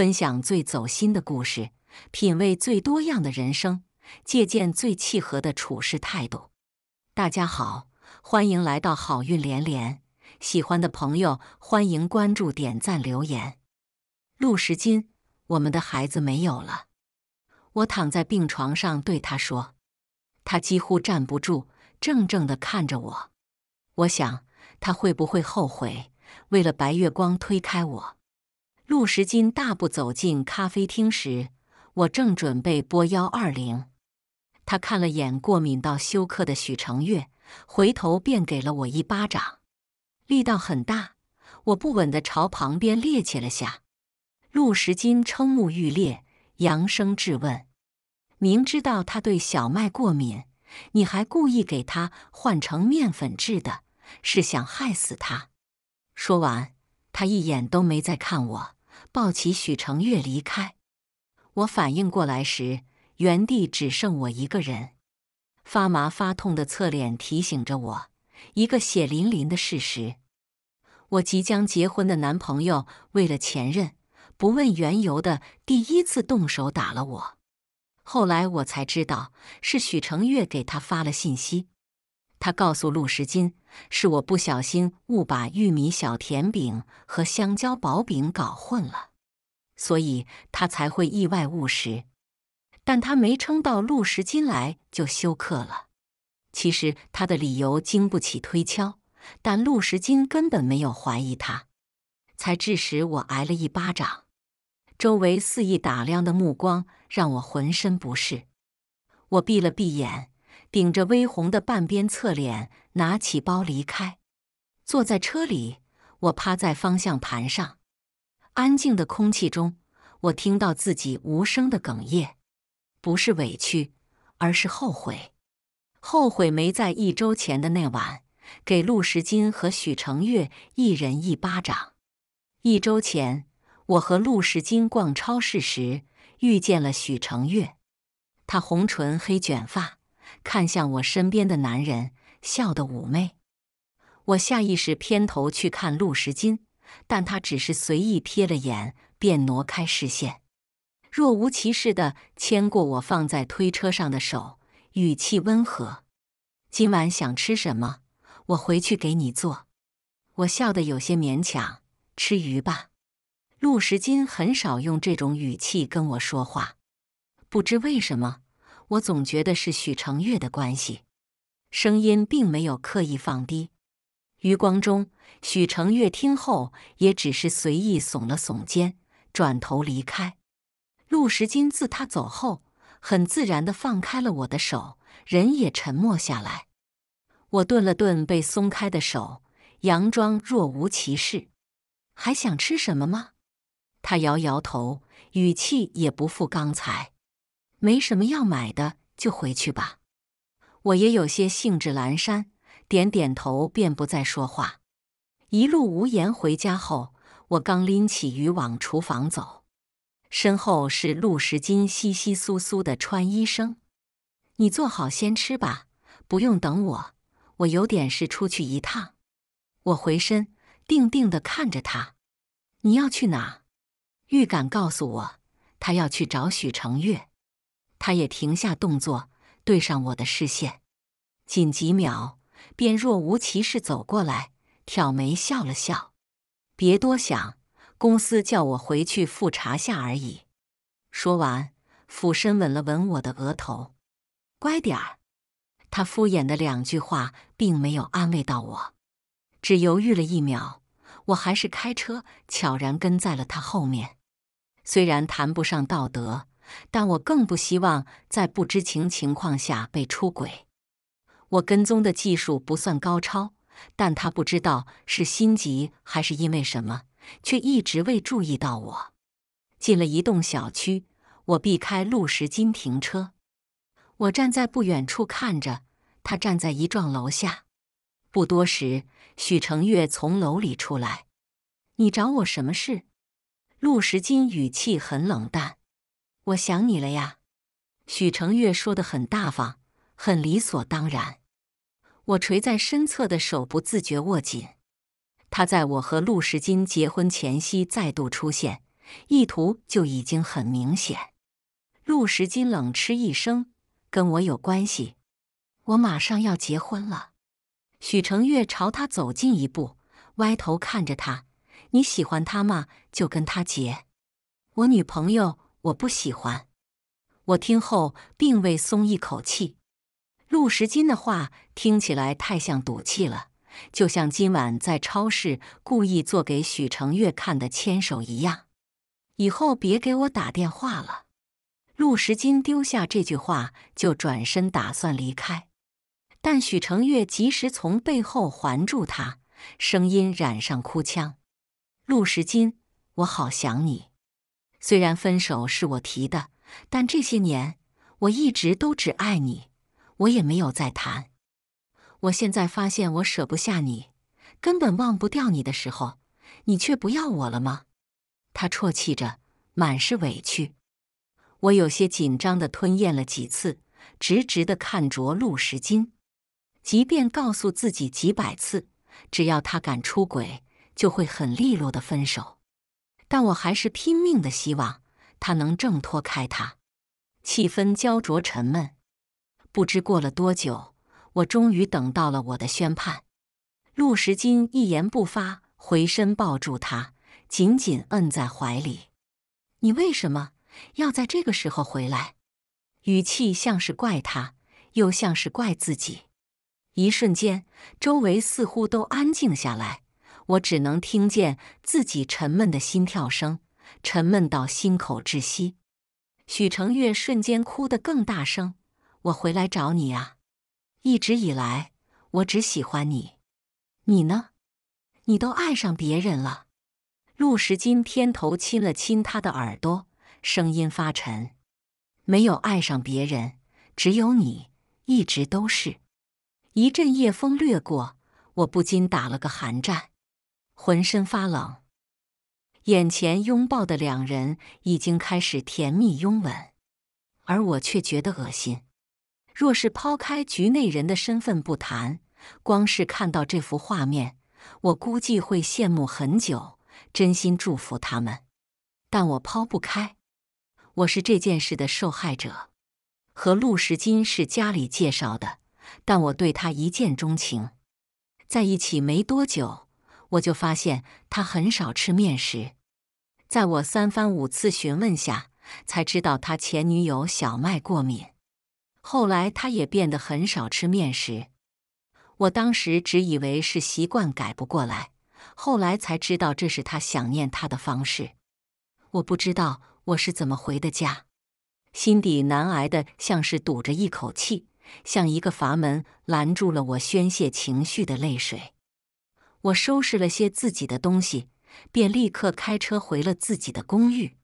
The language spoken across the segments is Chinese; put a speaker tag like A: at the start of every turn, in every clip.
A: 分享最走心的故事，品味最多样的人生，借鉴最契合的处事态度。大家好，欢迎来到好运连连。喜欢的朋友，欢迎关注、点赞、留言。陆时金，我们的孩子没有了。我躺在病床上对他说：“他几乎站不住，怔怔的看着我。我想，他会不会后悔为了白月光推开我？”陆时金大步走进咖啡厅时，我正准备拨幺二零。他看了眼过敏到休克的许承月，回头便给了我一巴掌，力道很大，我不稳地朝旁边趔趄了下。陆时金瞠目欲裂，扬声质问：“明知道他对小麦过敏，你还故意给他换成面粉制的，是想害死他？”说完，他一眼都没再看我。抱起许承月离开，我反应过来时，原地只剩我一个人。发麻发痛的侧脸提醒着我一个血淋淋的事实：我即将结婚的男朋友为了前任，不问缘由的第一次动手打了我。后来我才知道，是许承月给他发了信息。他告诉陆时金：“是我不小心误把玉米小甜饼和香蕉薄饼搞混了，所以他才会意外误食。但他没撑到陆时金来就休克了。其实他的理由经不起推敲，但陆时金根本没有怀疑他，才致使我挨了一巴掌。周围肆意打量的目光让我浑身不适，我闭了闭眼。”顶着微红的半边侧脸，拿起包离开。坐在车里，我趴在方向盘上，安静的空气中，我听到自己无声的哽咽，不是委屈，而是后悔。后悔没在一周前的那晚给陆时金和许承月一人一巴掌。一周前，我和陆时金逛超市时遇见了许承月，他红唇黑卷发。看向我身边的男人，笑得妩媚。我下意识偏头去看陆时金，但他只是随意瞥了眼，便挪开视线，若无其事的牵过我放在推车上的手，语气温和：“今晚想吃什么？我回去给你做。”我笑得有些勉强：“吃鱼吧。”陆时金很少用这种语气跟我说话，不知为什么。我总觉得是许承月的关系，声音并没有刻意放低。余光中，许承月听后也只是随意耸了耸肩，转头离开。陆时金自他走后，很自然的放开了我的手，人也沉默下来。我顿了顿被松开的手，佯装若无其事：“还想吃什么吗？”他摇摇头，语气也不复刚才。没什么要买的，就回去吧。我也有些兴致阑珊，点点头便不再说话。一路无言，回家后，我刚拎起鱼往厨房走，身后是陆时金窸窸窣窣的穿衣声。你坐好，先吃吧，不用等我，我有点事出去一趟。我回身，定定的看着他，你要去哪？预感告诉我，他要去找许成月。他也停下动作，对上我的视线，仅几秒便若无其事走过来，挑眉笑了笑：“别多想，公司叫我回去复查下而已。”说完，俯身吻了吻我的额头，“乖点儿。”他敷衍的两句话并没有安慰到我，只犹豫了一秒，我还是开车悄然跟在了他后面。虽然谈不上道德。但我更不希望在不知情情况下被出轨。我跟踪的技术不算高超，但他不知道是心急还是因为什么，却一直未注意到我。进了一栋小区，我避开陆石金停车。我站在不远处看着他站在一幢楼下。不多时，许承月从楼里出来。你找我什么事？陆石金语气很冷淡。我想你了呀，许成月说的很大方，很理所当然。我垂在身侧的手不自觉握紧。他在我和陆时金结婚前夕再度出现，意图就已经很明显。陆时金冷嗤一声：“跟我有关系？我马上要结婚了。”许成月朝他走近一步，歪头看着他：“你喜欢他吗？就跟他结。”我女朋友。我不喜欢。我听后并未松一口气。陆时金的话听起来太像赌气了，就像今晚在超市故意做给许成月看的牵手一样。以后别给我打电话了。陆时金丢下这句话就转身打算离开，但许成月及时从背后环住他，声音染上哭腔：“陆时金，我好想你。”虽然分手是我提的，但这些年我一直都只爱你，我也没有再谈。我现在发现我舍不下你，根本忘不掉你的时候，你却不要我了吗？他啜泣着，满是委屈。我有些紧张的吞咽了几次，直直的看着陆时金。即便告诉自己几百次，只要他敢出轨，就会很利落的分手。但我还是拼命的希望他能挣脱开。他，气氛焦灼沉闷。不知过了多久，我终于等到了我的宣判。陆时金一言不发，回身抱住他，紧紧摁在怀里。你为什么要在这个时候回来？语气像是怪他，又像是怪自己。一瞬间，周围似乎都安静下来。我只能听见自己沉闷的心跳声，沉闷到心口窒息。许成月瞬间哭得更大声：“我回来找你啊！一直以来，我只喜欢你，你呢？你都爱上别人了？”陆时金偏头亲了亲他的耳朵，声音发沉：“没有爱上别人，只有你，一直都是。”一阵夜风掠过，我不禁打了个寒战。浑身发冷，眼前拥抱的两人已经开始甜蜜拥吻，而我却觉得恶心。若是抛开局内人的身份不谈，光是看到这幅画面，我估计会羡慕很久，真心祝福他们。但我抛不开，我是这件事的受害者。和陆时金是家里介绍的，但我对他一见钟情，在一起没多久。我就发现他很少吃面食，在我三番五次询问下，才知道他前女友小麦过敏。后来他也变得很少吃面食。我当时只以为是习惯改不过来，后来才知道这是他想念他的方式。我不知道我是怎么回的家，心底难挨的像是堵着一口气，像一个阀门拦住了我宣泄情绪的泪水。我收拾了些自己的东西，便立刻开车回了自己的公寓。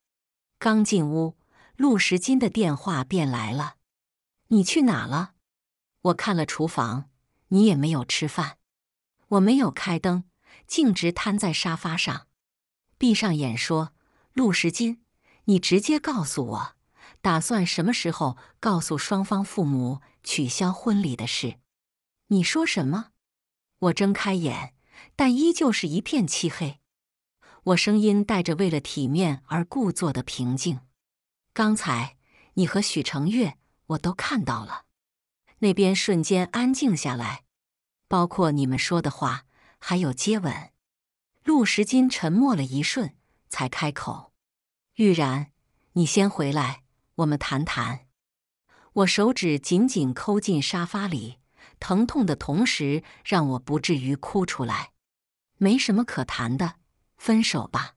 A: 刚进屋，陆时金的电话便来了：“你去哪了？”我看了厨房，你也没有吃饭。我没有开灯，径直瘫在沙发上，闭上眼说：“陆时金，你直接告诉我，打算什么时候告诉双方父母取消婚礼的事？”你说什么？我睁开眼。但依旧是一片漆黑。我声音带着为了体面而故作的平静。刚才你和许承月，我都看到了。那边瞬间安静下来，包括你们说的话，还有接吻。陆时金沉默了一瞬，才开口：“玉然，你先回来，我们谈谈。”我手指紧紧抠进沙发里，疼痛的同时让我不至于哭出来。没什么可谈的，分手吧！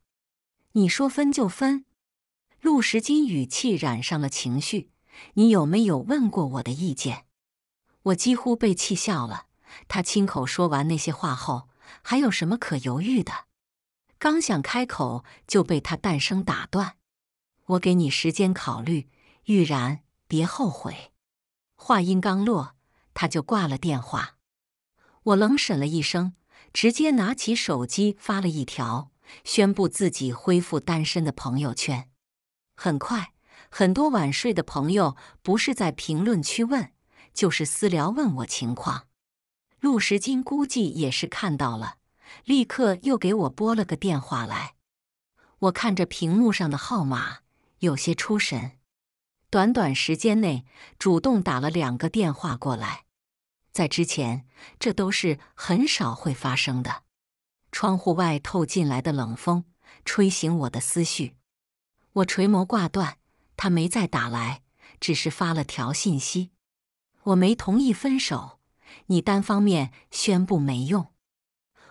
A: 你说分就分。陆时金语气染上了情绪，你有没有问过我的意见？我几乎被气笑了。他亲口说完那些话后，还有什么可犹豫的？刚想开口，就被他诞生打断。我给你时间考虑，玉然，别后悔。话音刚落，他就挂了电话。我冷审了一声。直接拿起手机发了一条宣布自己恢复单身的朋友圈。很快，很多晚睡的朋友不是在评论区问，就是私聊问我情况。陆时金估计也是看到了，立刻又给我拨了个电话来。我看着屏幕上的号码，有些出神。短短时间内，主动打了两个电话过来。在之前，这都是很少会发生的。窗户外透进来的冷风，吹醒我的思绪。我垂眸挂断，他没再打来，只是发了条信息。我没同意分手，你单方面宣布没用。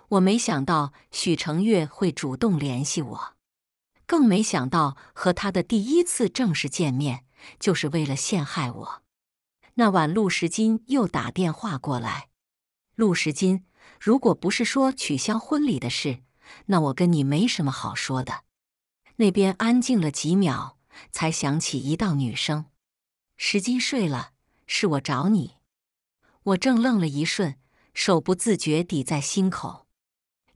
A: 我没想到许成月会主动联系我，更没想到和他的第一次正式见面，就是为了陷害我。那晚，陆时金又打电话过来。陆时金，如果不是说取消婚礼的事，那我跟你没什么好说的。那边安静了几秒，才响起一道女声：“石金睡了，是我找你。”我正愣了一瞬，手不自觉抵在心口。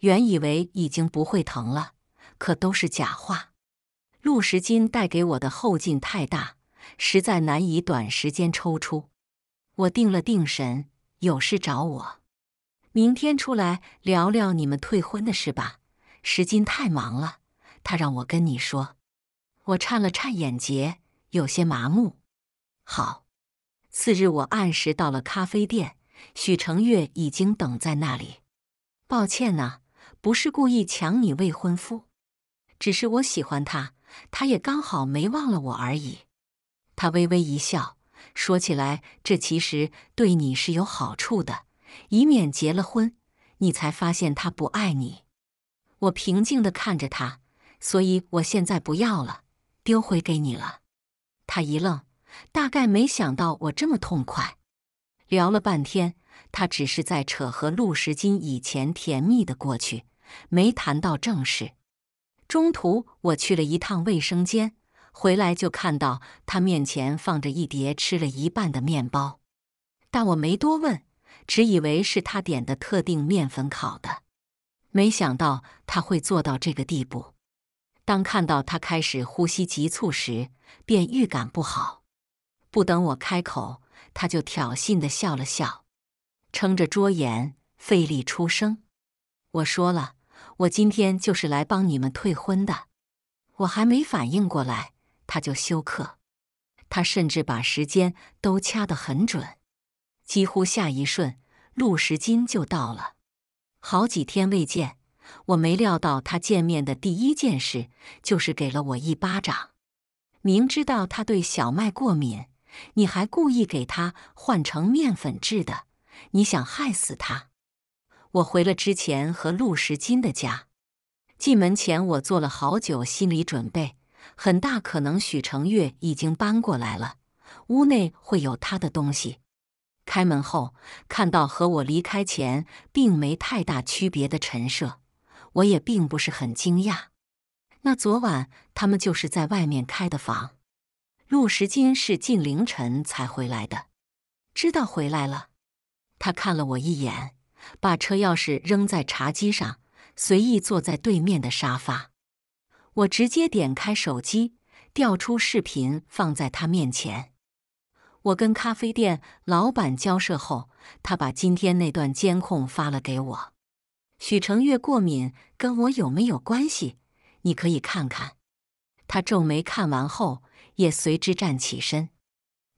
A: 原以为已经不会疼了，可都是假话。陆时金带给我的后劲太大，实在难以短时间抽出。我定了定神，有事找我。明天出来聊聊你们退婚的事吧。石金太忙了，他让我跟你说。我颤了颤眼睫，有些麻木。好。次日，我按时到了咖啡店，许承月已经等在那里。抱歉呢，不是故意抢你未婚夫，只是我喜欢他，他也刚好没忘了我而已。他微微一笑。说起来，这其实对你是有好处的，以免结了婚，你才发现他不爱你。我平静的看着他，所以我现在不要了，丢回给你了。他一愣，大概没想到我这么痛快。聊了半天，他只是在扯和陆时金以前甜蜜的过去，没谈到正事。中途我去了一趟卫生间。回来就看到他面前放着一叠吃了一半的面包，但我没多问，只以为是他点的特定面粉烤的，没想到他会做到这个地步。当看到他开始呼吸急促时，便预感不好。不等我开口，他就挑衅的笑了笑，撑着桌沿费力出声：“我说了，我今天就是来帮你们退婚的。”我还没反应过来。他就休克，他甚至把时间都掐得很准，几乎下一瞬，陆时金就到了。好几天未见，我没料到他见面的第一件事就是给了我一巴掌。明知道他对小麦过敏，你还故意给他换成面粉制的，你想害死他？我回了之前和陆时金的家，进门前我做了好久心理准备。很大可能，许承月已经搬过来了，屋内会有他的东西。开门后，看到和我离开前并没太大区别的陈设，我也并不是很惊讶。那昨晚他们就是在外面开的房。陆时金是近凌晨才回来的，知道回来了。他看了我一眼，把车钥匙扔在茶几上，随意坐在对面的沙发。我直接点开手机，调出视频放在他面前。我跟咖啡店老板交涉后，他把今天那段监控发了给我。许成月过敏跟我有没有关系？你可以看看。他皱眉看完后，也随之站起身。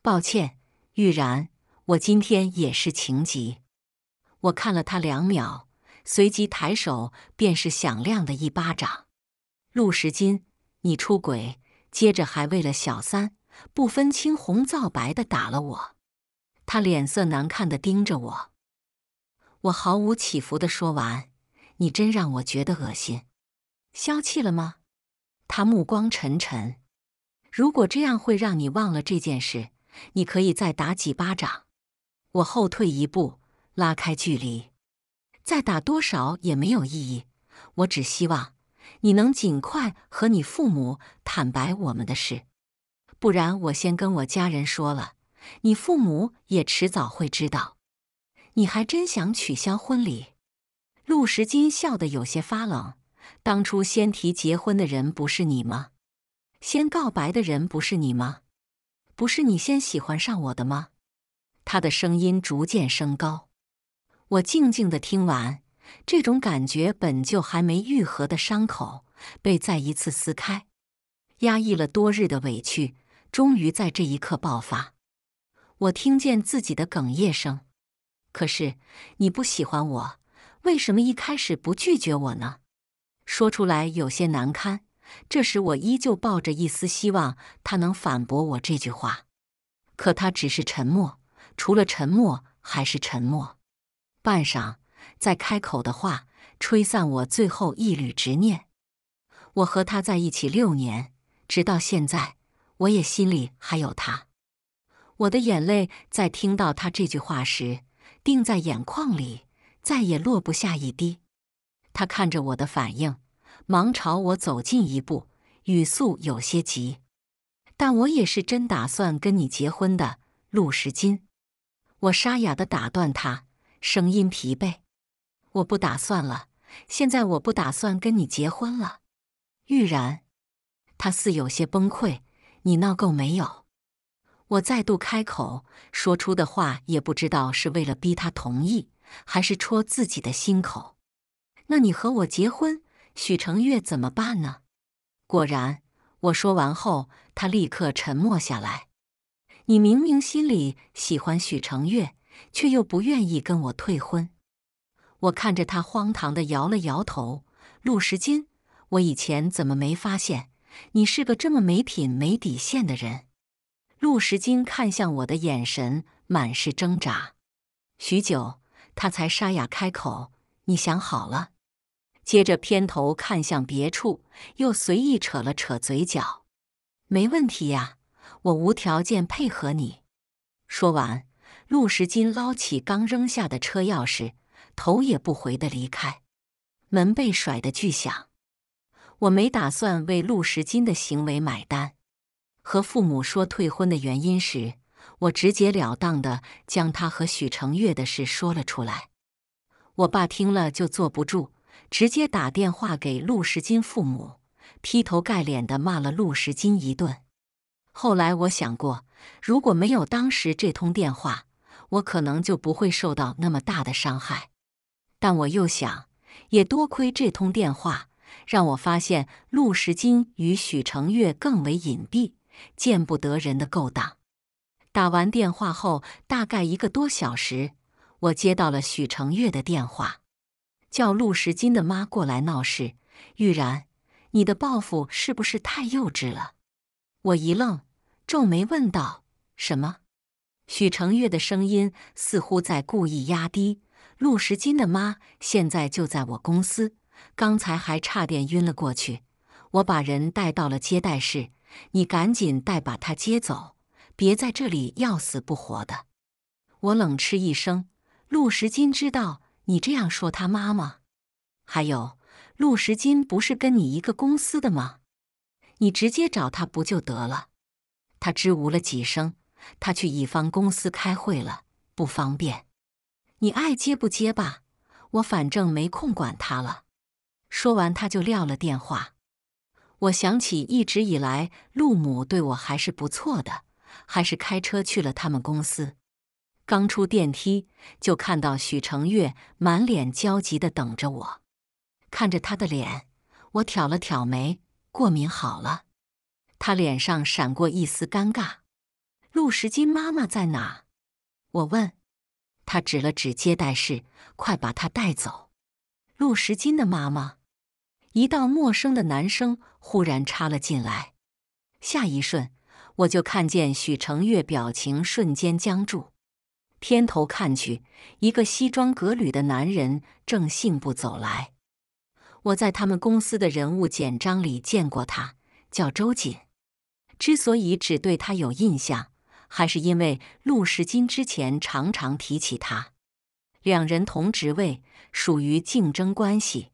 A: 抱歉，玉然，我今天也是情急。我看了他两秒，随即抬手便是响亮的一巴掌。陆时金，你出轨，接着还为了小三，不分青红皂白的打了我。他脸色难看的盯着我，我毫无起伏的说完：“你真让我觉得恶心。”消气了吗？他目光沉沉。如果这样会让你忘了这件事，你可以再打几巴掌。我后退一步，拉开距离，再打多少也没有意义。我只希望。你能尽快和你父母坦白我们的事，不然我先跟我家人说了，你父母也迟早会知道。你还真想取消婚礼？陆时金笑得有些发冷。当初先提结婚的人不是你吗？先告白的人不是你吗？不是你先喜欢上我的吗？他的声音逐渐升高。我静静的听完。这种感觉本就还没愈合的伤口被再一次撕开，压抑了多日的委屈终于在这一刻爆发。我听见自己的哽咽声，可是你不喜欢我，为什么一开始不拒绝我呢？说出来有些难堪。这时我依旧抱着一丝希望，他能反驳我这句话。可他只是沉默，除了沉默还是沉默。半晌。再开口的话，吹散我最后一缕执念。我和他在一起六年，直到现在，我也心里还有他。我的眼泪在听到他这句话时，定在眼眶里，再也落不下一滴。他看着我的反应，忙朝我走近一步，语速有些急。但我也是真打算跟你结婚的，陆时金。我沙哑的打断他，声音疲惫。我不打算了，现在我不打算跟你结婚了。玉然，他似有些崩溃。你闹够没有？我再度开口说出的话，也不知道是为了逼他同意，还是戳自己的心口。那你和我结婚，许承月怎么办呢？果然，我说完后，他立刻沉默下来。你明明心里喜欢许承月，却又不愿意跟我退婚。我看着他，荒唐的摇了摇头。陆时金，我以前怎么没发现你是个这么没品、没底线的人？陆时金看向我的眼神满是挣扎，许久，他才沙哑开口：“你想好了？”接着偏头看向别处，又随意扯了扯嘴角。“没问题呀，我无条件配合你。”说完，陆时金捞起刚扔下的车钥匙。头也不回的离开，门被甩的巨响。我没打算为陆时金的行为买单。和父母说退婚的原因时，我直截了当的将他和许成月的事说了出来。我爸听了就坐不住，直接打电话给陆时金父母，劈头盖脸的骂了陆时金一顿。后来我想过，如果没有当时这通电话，我可能就不会受到那么大的伤害。但我又想，也多亏这通电话让我发现陆时金与许成月更为隐蔽、见不得人的勾当。打完电话后，大概一个多小时，我接到了许成月的电话，叫陆时金的妈过来闹事。玉然，你的报复是不是太幼稚了？我一愣，皱眉问道：“什么？”许成月的声音似乎在故意压低。陆时金的妈现在就在我公司，刚才还差点晕了过去。我把人带到了接待室，你赶紧带把她接走，别在这里要死不活的。我冷嗤一声：“陆时金知道你这样说他妈吗？还有，陆时金不是跟你一个公司的吗？你直接找他不就得了？”他支吾了几声：“他去乙方公司开会了，不方便。”你爱接不接吧，我反正没空管他了。说完，他就撂了电话。我想起一直以来陆母对我还是不错的，还是开车去了他们公司。刚出电梯，就看到许承月满脸焦急的等着我。看着他的脸，我挑了挑眉。过敏好了。他脸上闪过一丝尴尬。陆时金妈妈在哪？我问。他指了指接待室，快把他带走。陆时金的妈妈，一道陌生的男声忽然插了进来。下一瞬，我就看见许承月表情瞬间僵住，偏头看去，一个西装革履的男人正信步走来。我在他们公司的人物简章里见过他，叫周瑾。之所以只对他有印象。还是因为陆时金之前常常提起他，两人同职位，属于竞争关系。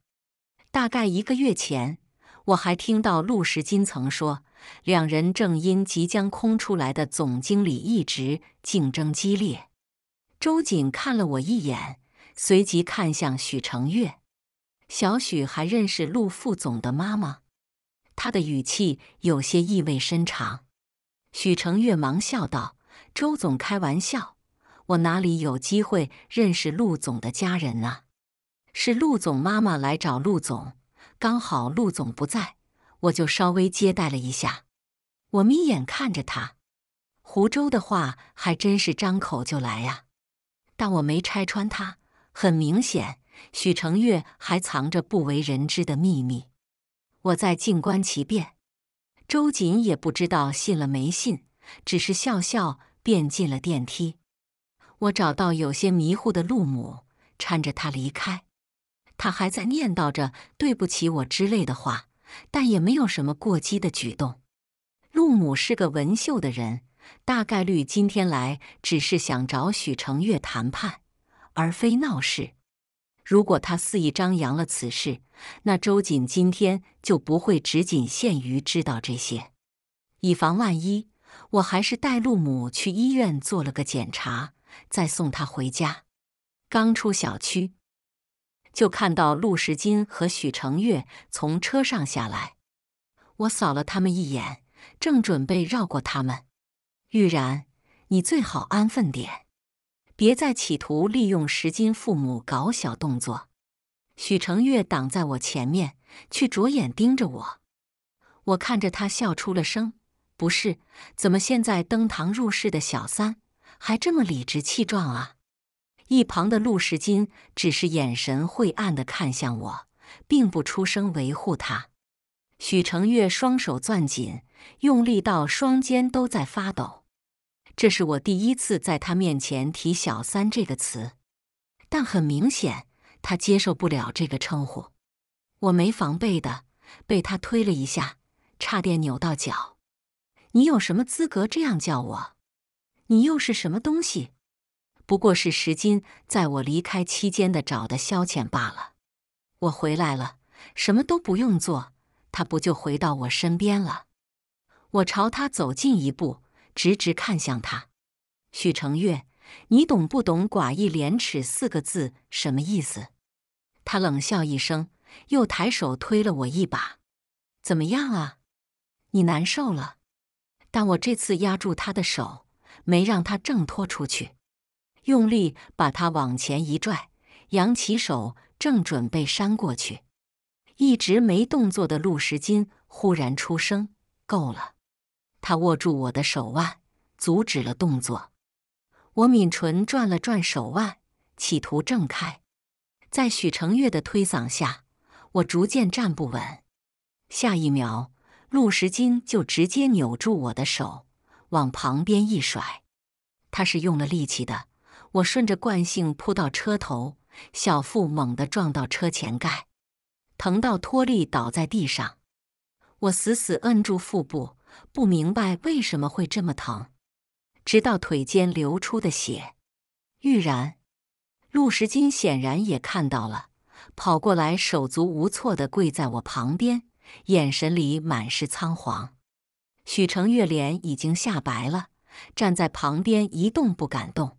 A: 大概一个月前，我还听到陆时金曾说，两人正因即将空出来的总经理一职竞争激烈。周瑾看了我一眼，随即看向许承月。小许还认识陆副总的妈妈，他的语气有些意味深长。许成月忙笑道：“周总开玩笑，我哪里有机会认识陆总的家人啊？是陆总妈妈来找陆总，刚好陆总不在，我就稍微接待了一下。”我眯眼看着他，胡州的话还真是张口就来呀，但我没拆穿他。很明显，许承月还藏着不为人知的秘密，我在静观其变。周瑾也不知道信了没信，只是笑笑便进了电梯。我找到有些迷糊的陆母，搀着她离开。她还在念叨着对不起我之类的话，但也没有什么过激的举动。陆母是个文秀的人，大概率今天来只是想找许承月谈判，而非闹事。如果他肆意张扬了此事，那周瑾今天就不会只仅限于知道这些。以防万一，我还是带陆母去医院做了个检查，再送他回家。刚出小区，就看到陆时金和许承月从车上下来。我扫了他们一眼，正准备绕过他们。玉然，你最好安分点。别再企图利用石金父母搞小动作，许成月挡在我前面，却着眼盯着我。我看着他笑出了声，不是？怎么现在登堂入室的小三还这么理直气壮啊？一旁的陆时金只是眼神晦暗的看向我，并不出声维护他。许成月双手攥紧，用力到双肩都在发抖。这是我第一次在他面前提“小三”这个词，但很明显，他接受不了这个称呼。我没防备的被他推了一下，差点扭到脚。你有什么资格这样叫我？你又是什么东西？不过是石金在我离开期间的找的消遣罢了。我回来了，什么都不用做，他不就回到我身边了？我朝他走近一步。直直看向他，许承月，你懂不懂“寡义廉耻”四个字什么意思？他冷笑一声，又抬手推了我一把。怎么样啊？你难受了？但我这次压住他的手，没让他挣脱出去，用力把他往前一拽，扬起手正准备扇过去，一直没动作的陆时金忽然出声：“够了。”他握住我的手腕，阻止了动作。我抿唇，转了转手腕，企图挣开。在许成月的推搡下，我逐渐站不稳。下一秒，陆时金就直接扭住我的手，往旁边一甩。他是用了力气的。我顺着惯性扑到车头，小腹猛地撞到车前盖，疼到脱力倒在地上。我死死摁住腹部。不明白为什么会这么疼，直到腿间流出的血。玉然、陆时金显然也看到了，跑过来手足无措地跪在我旁边，眼神里满是仓皇。许承月脸已经吓白了，站在旁边一动不敢动。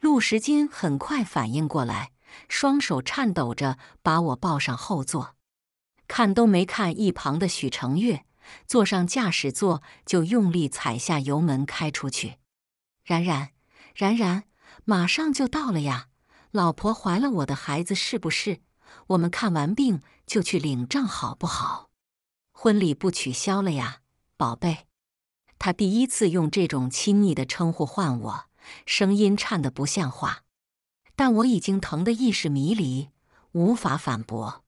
A: 陆时金很快反应过来，双手颤抖着把我抱上后座，看都没看一旁的许承月。坐上驾驶座，就用力踩下油门开出去。然然，然然，马上就到了呀！老婆怀了我的孩子，是不是？我们看完病就去领证，好不好？婚礼不取消了呀，宝贝。他第一次用这种亲昵的称呼唤我，声音颤得不像话，但我已经疼得意识迷离，无法反驳。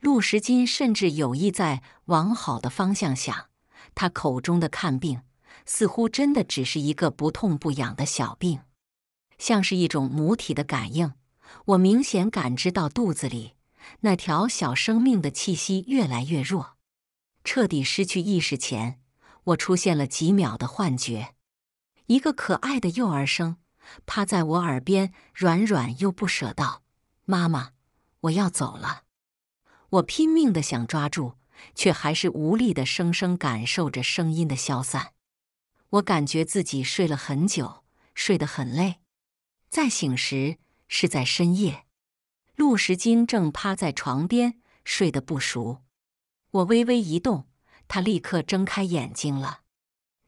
A: 陆时金甚至有意在往好的方向想，他口中的“看病”似乎真的只是一个不痛不痒的小病，像是一种母体的感应。我明显感知到肚子里那条小生命的气息越来越弱，彻底失去意识前，我出现了几秒的幻觉：一个可爱的幼儿声趴在我耳边，软软又不舍道：“妈妈，我要走了。”我拼命的想抓住，却还是无力的，生生感受着声音的消散。我感觉自己睡了很久，睡得很累。再醒时是在深夜，陆时金正趴在床边睡得不熟。我微微一动，他立刻睁开眼睛了。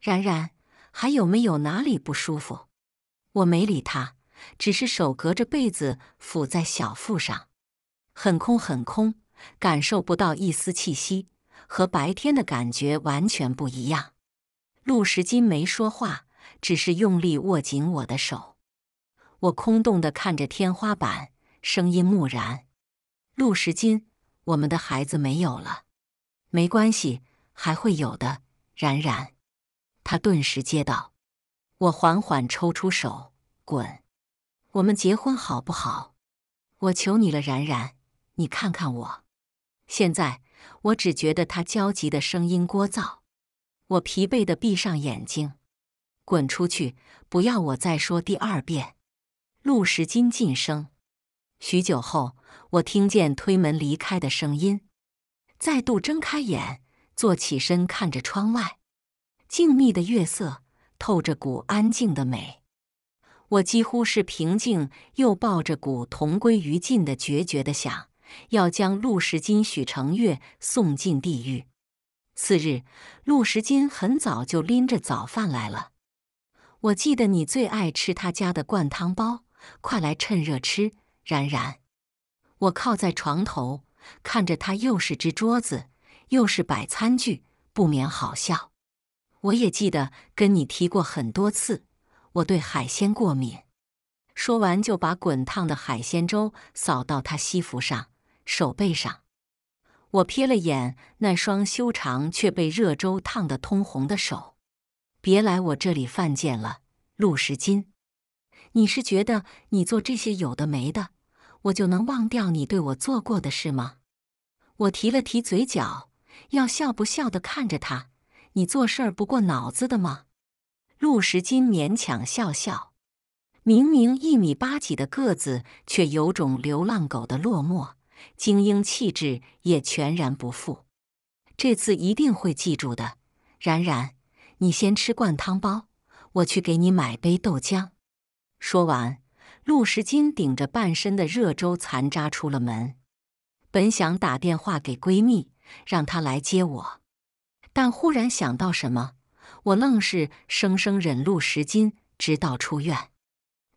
A: 冉冉，还有没有哪里不舒服？我没理他，只是手隔着被子抚在小腹上，很空，很空。感受不到一丝气息，和白天的感觉完全不一样。陆时金没说话，只是用力握紧我的手。我空洞的看着天花板，声音木然：“陆时金，我们的孩子没有了。没关系，还会有的。”冉冉，他顿时接道。我缓缓抽出手，滚。我们结婚好不好？我求你了，冉冉，你看看我。现在我只觉得他焦急的声音聒噪，我疲惫的闭上眼睛，滚出去！不要我再说第二遍。陆时金噤声。许久后，我听见推门离开的声音。再度睁开眼，坐起身，看着窗外静谧的月色，透着股安静的美。我几乎是平静，又抱着股同归于尽的决绝的想。要将陆时金、许承月送进地狱。次日，陆时金很早就拎着早饭来了。我记得你最爱吃他家的灌汤包，快来趁热吃，然然。我靠在床头，看着他又是支桌子，又是摆餐具，不免好笑。我也记得跟你提过很多次，我对海鲜过敏。说完，就把滚烫的海鲜粥扫到他西服上。手背上，我瞥了眼那双修长却被热粥烫得通红的手。别来我这里犯贱了，陆时金。你是觉得你做这些有的没的，我就能忘掉你对我做过的事吗？我提了提嘴角，要笑不笑的看着他。你做事儿不过脑子的吗？陆时金勉强笑笑，明明一米八几的个子，却有种流浪狗的落寞。精英气质也全然不复，这次一定会记住的。然然，你先吃灌汤包，我去给你买杯豆浆。说完，陆时金顶着半身的热粥残渣出了门。本想打电话给闺蜜，让她来接我，但忽然想到什么，我愣是生生忍陆时金，直到出院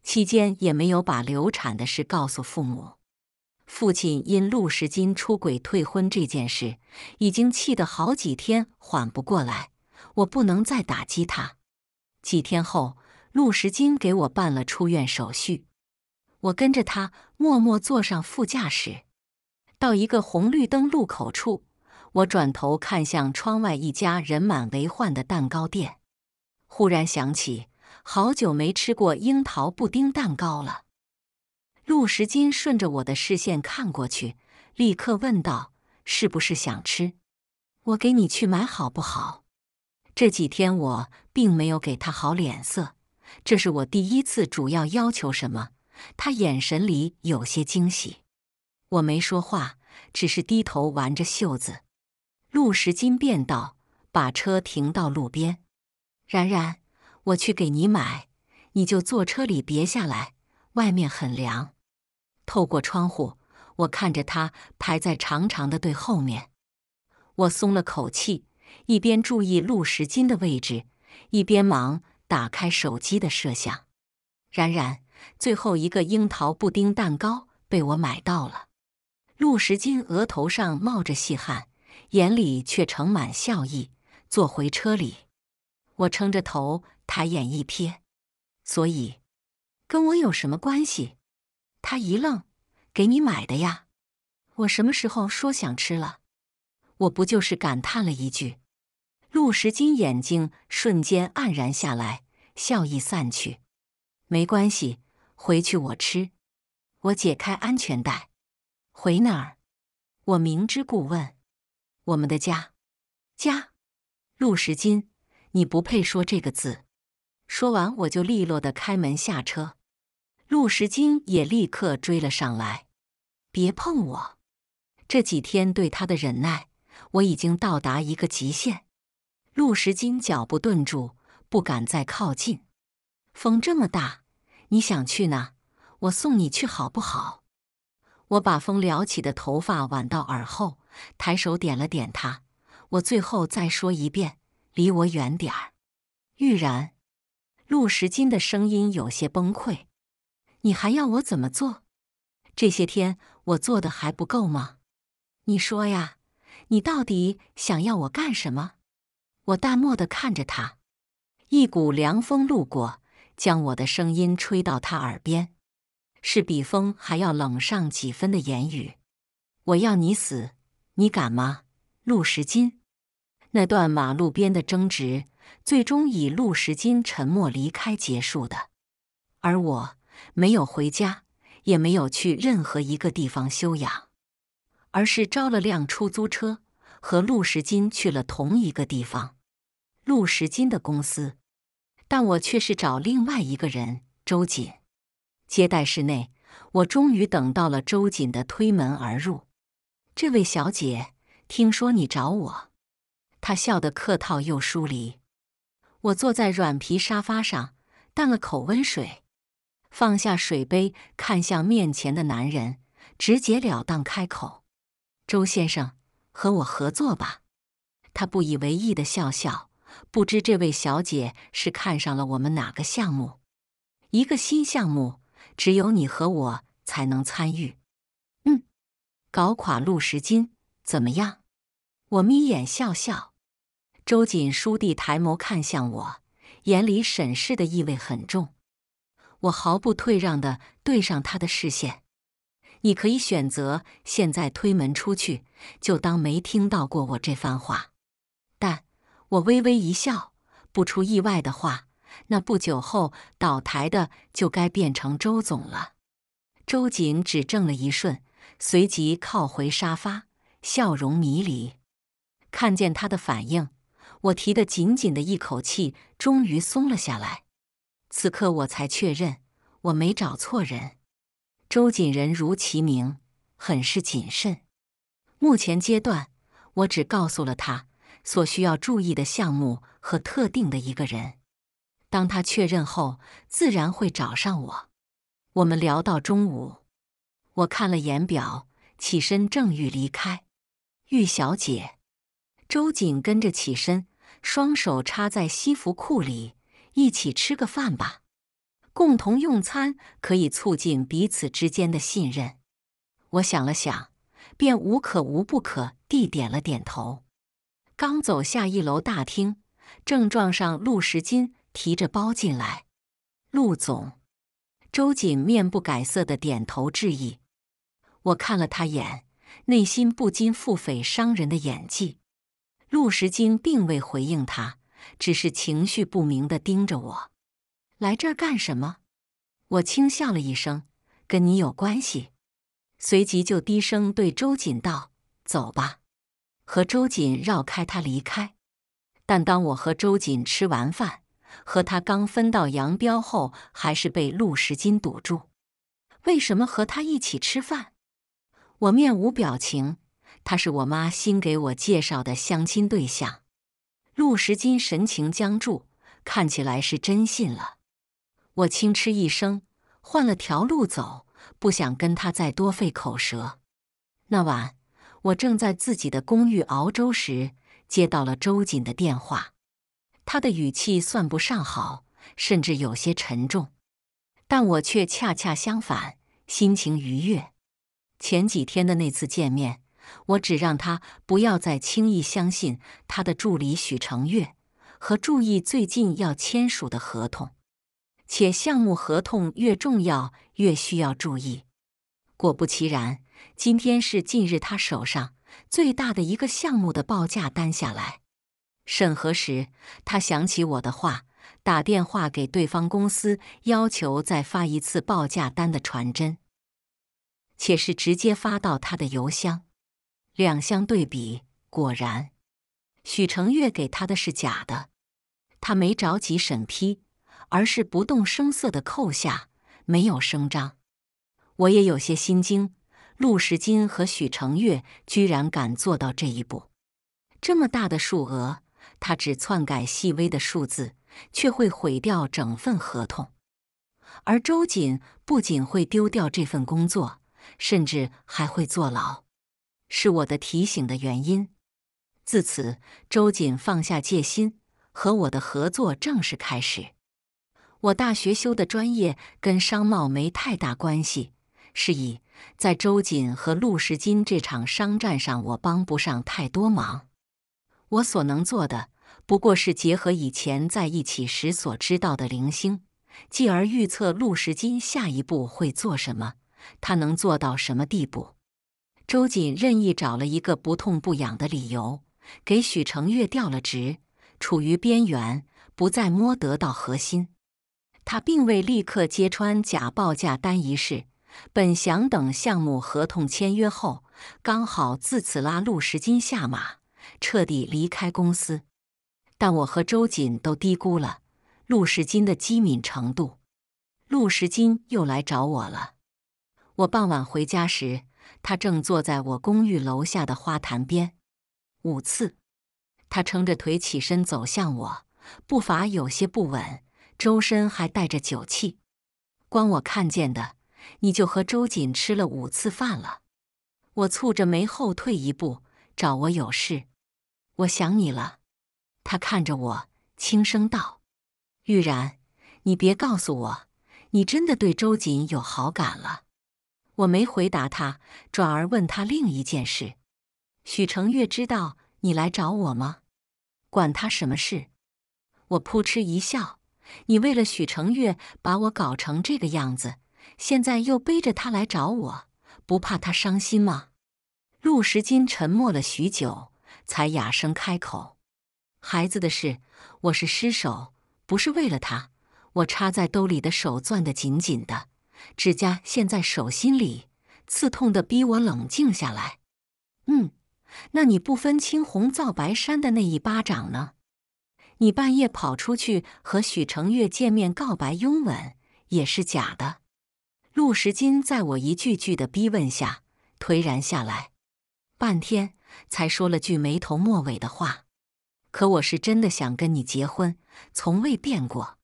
A: 期间也没有把流产的事告诉父母。父亲因陆时金出轨退婚这件事，已经气得好几天缓不过来。我不能再打击他。几天后，陆时金给我办了出院手续，我跟着他默默坐上副驾驶。到一个红绿灯路口处，我转头看向窗外一家人满为患的蛋糕店，忽然想起好久没吃过樱桃布丁蛋糕了。陆时金顺着我的视线看过去，立刻问道：“是不是想吃？我给你去买好不好？”这几天我并没有给他好脸色，这是我第一次主要要求什么，他眼神里有些惊喜。我没说话，只是低头挽着袖子。陆时金便道：“把车停到路边，然然，我去给你买，你就坐车里别下来，外面很凉。”透过窗户，我看着他排在长长的队后面，我松了口气，一边注意陆时金的位置，一边忙打开手机的摄像。然然，最后一个樱桃布丁蛋糕被我买到了。陆时金额头上冒着细汗，眼里却盛满笑意。坐回车里，我撑着头抬眼一瞥，所以跟我有什么关系？他一愣，“给你买的呀，我什么时候说想吃了？我不就是感叹了一句。”陆时金眼睛瞬间黯然下来，笑意散去。“没关系，回去我吃。”我解开安全带，“回哪儿？”我明知故问，“我们的家。”“家。”陆时金，“你不配说这个字。”说完，我就利落的开门下车。陆石金也立刻追了上来，别碰我！这几天对他的忍耐，我已经到达一个极限。陆石金脚步顿住，不敢再靠近。风这么大，你想去哪？我送你去好不好？我把风撩起的头发挽到耳后，抬手点了点他。我最后再说一遍，离我远点儿。玉然，陆石金的声音有些崩溃。你还要我怎么做？这些天我做的还不够吗？你说呀，你到底想要我干什么？我淡漠的看着他，一股凉风路过，将我的声音吹到他耳边，是比风还要冷上几分的言语。我要你死，你敢吗？陆时金那段马路边的争执，最终以陆时金沉默离开结束的，而我。没有回家，也没有去任何一个地方休养，而是招了辆出租车，和陆时金去了同一个地方，陆时金的公司。但我却是找另外一个人，周瑾。接待室内，我终于等到了周瑾的推门而入。这位小姐，听说你找我？她笑得客套又疏离。我坐在软皮沙发上，淡了口温水。放下水杯，看向面前的男人，直截了当开口：“周先生，和我合作吧。”他不以为意的笑笑，不知这位小姐是看上了我们哪个项目。一个新项目，只有你和我才能参与。嗯，搞垮陆时金，怎么样？我眯眼笑笑。周锦书弟抬眸看向我，眼里审视的意味很重。我毫不退让的对上他的视线。你可以选择现在推门出去，就当没听到过我这番话。但我微微一笑，不出意外的话，那不久后倒台的就该变成周总了。周瑾只怔了一瞬，随即靠回沙发，笑容迷离。看见他的反应，我提的紧紧的一口气终于松了下来。此刻我才确认我没找错人。周瑾人如其名，很是谨慎。目前阶段，我只告诉了他所需要注意的项目和特定的一个人。当他确认后，自然会找上我。我们聊到中午，我看了眼表，起身正欲离开。玉小姐，周瑾跟着起身，双手插在西服裤里。一起吃个饭吧，共同用餐可以促进彼此之间的信任。我想了想，便无可无不可地点了点头。刚走下一楼大厅，正撞上陆时金提着包进来。陆总，周瑾面不改色地点头致意。我看了他眼，内心不禁腹诽商人的演技。陆时金并未回应他。只是情绪不明的盯着我，来这儿干什么？我轻笑了一声，跟你有关系。随即就低声对周瑾道：“走吧。”和周瑾绕开他离开。但当我和周瑾吃完饭，和他刚分道扬镳后，还是被陆时金堵住。为什么和他一起吃饭？我面无表情。他是我妈新给我介绍的相亲对象。陆时金神情僵住，看起来是真信了。我轻嗤一声，换了条路走，不想跟他再多费口舌。那晚，我正在自己的公寓熬粥时，接到了周瑾的电话。他的语气算不上好，甚至有些沉重，但我却恰恰相反，心情愉悦。前几天的那次见面。我只让他不要再轻易相信他的助理许成月，和注意最近要签署的合同，且项目合同越重要越需要注意。果不其然，今天是近日他手上最大的一个项目的报价单下来，审核时他想起我的话，打电话给对方公司，要求再发一次报价单的传真，且是直接发到他的邮箱。两相对比，果然，许承月给他的是假的。他没着急审批，而是不动声色的扣下，没有声张。我也有些心惊，陆时金和许承月居然敢做到这一步。这么大的数额，他只篡改细微的数字，却会毁掉整份合同。而周瑾不仅会丢掉这份工作，甚至还会坐牢。是我的提醒的原因。自此，周瑾放下戒心，和我的合作正式开始。我大学修的专业跟商贸没太大关系，是以在周瑾和陆时金这场商战上，我帮不上太多忙。我所能做的，不过是结合以前在一起时所知道的零星，继而预测陆时金下一步会做什么，他能做到什么地步。周瑾任意找了一个不痛不痒的理由，给许成月调了职，处于边缘，不再摸得到核心。他并未立刻揭穿假报价单一事，本想等项目合同签约后，刚好自此拉陆石金下马，彻底离开公司。但我和周瑾都低估了陆石金的机敏程度，陆石金又来找我了。我傍晚回家时。他正坐在我公寓楼下的花坛边，五次。他撑着腿起身走向我，步伐有些不稳，周身还带着酒气。光我看见的，你就和周瑾吃了五次饭了。我蹙着眉后退一步，找我有事。我想你了。他看着我，轻声道：“玉然，你别告诉我，你真的对周瑾有好感了。”我没回答他，转而问他另一件事：“许承月知道你来找我吗？管他什么事！”我扑哧一笑：“你为了许承月把我搞成这个样子，现在又背着她来找我，不怕她伤心吗？”陆时金沉默了许久，才哑声开口：“孩子的事，我是失手，不是为了他。我插在兜里的手攥得紧紧的。”指甲陷在手心里，刺痛的逼我冷静下来。嗯，那你不分青红皂白扇的那一巴掌呢？你半夜跑出去和许承月见面告白拥吻也是假的。陆时金在我一句句的逼问下颓然下来，半天才说了句没头没尾的话。可我是真的想跟你结婚，从未变过。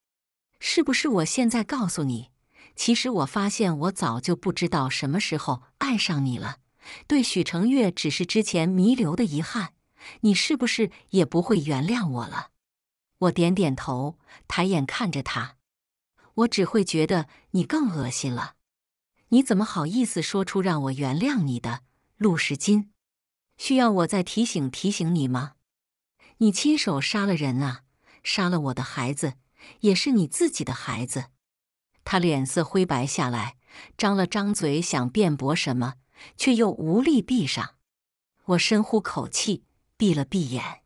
A: 是不是？我现在告诉你。其实我发现，我早就不知道什么时候爱上你了。对许承月，只是之前弥留的遗憾。你是不是也不会原谅我了？我点点头，抬眼看着他。我只会觉得你更恶心了。你怎么好意思说出让我原谅你的陆时金？需要我再提醒提醒你吗？你亲手杀了人啊，杀了我的孩子，也是你自己的孩子。他脸色灰白下来，张了张嘴想辩驳什么，却又无力闭上。我深呼口气，闭了闭眼，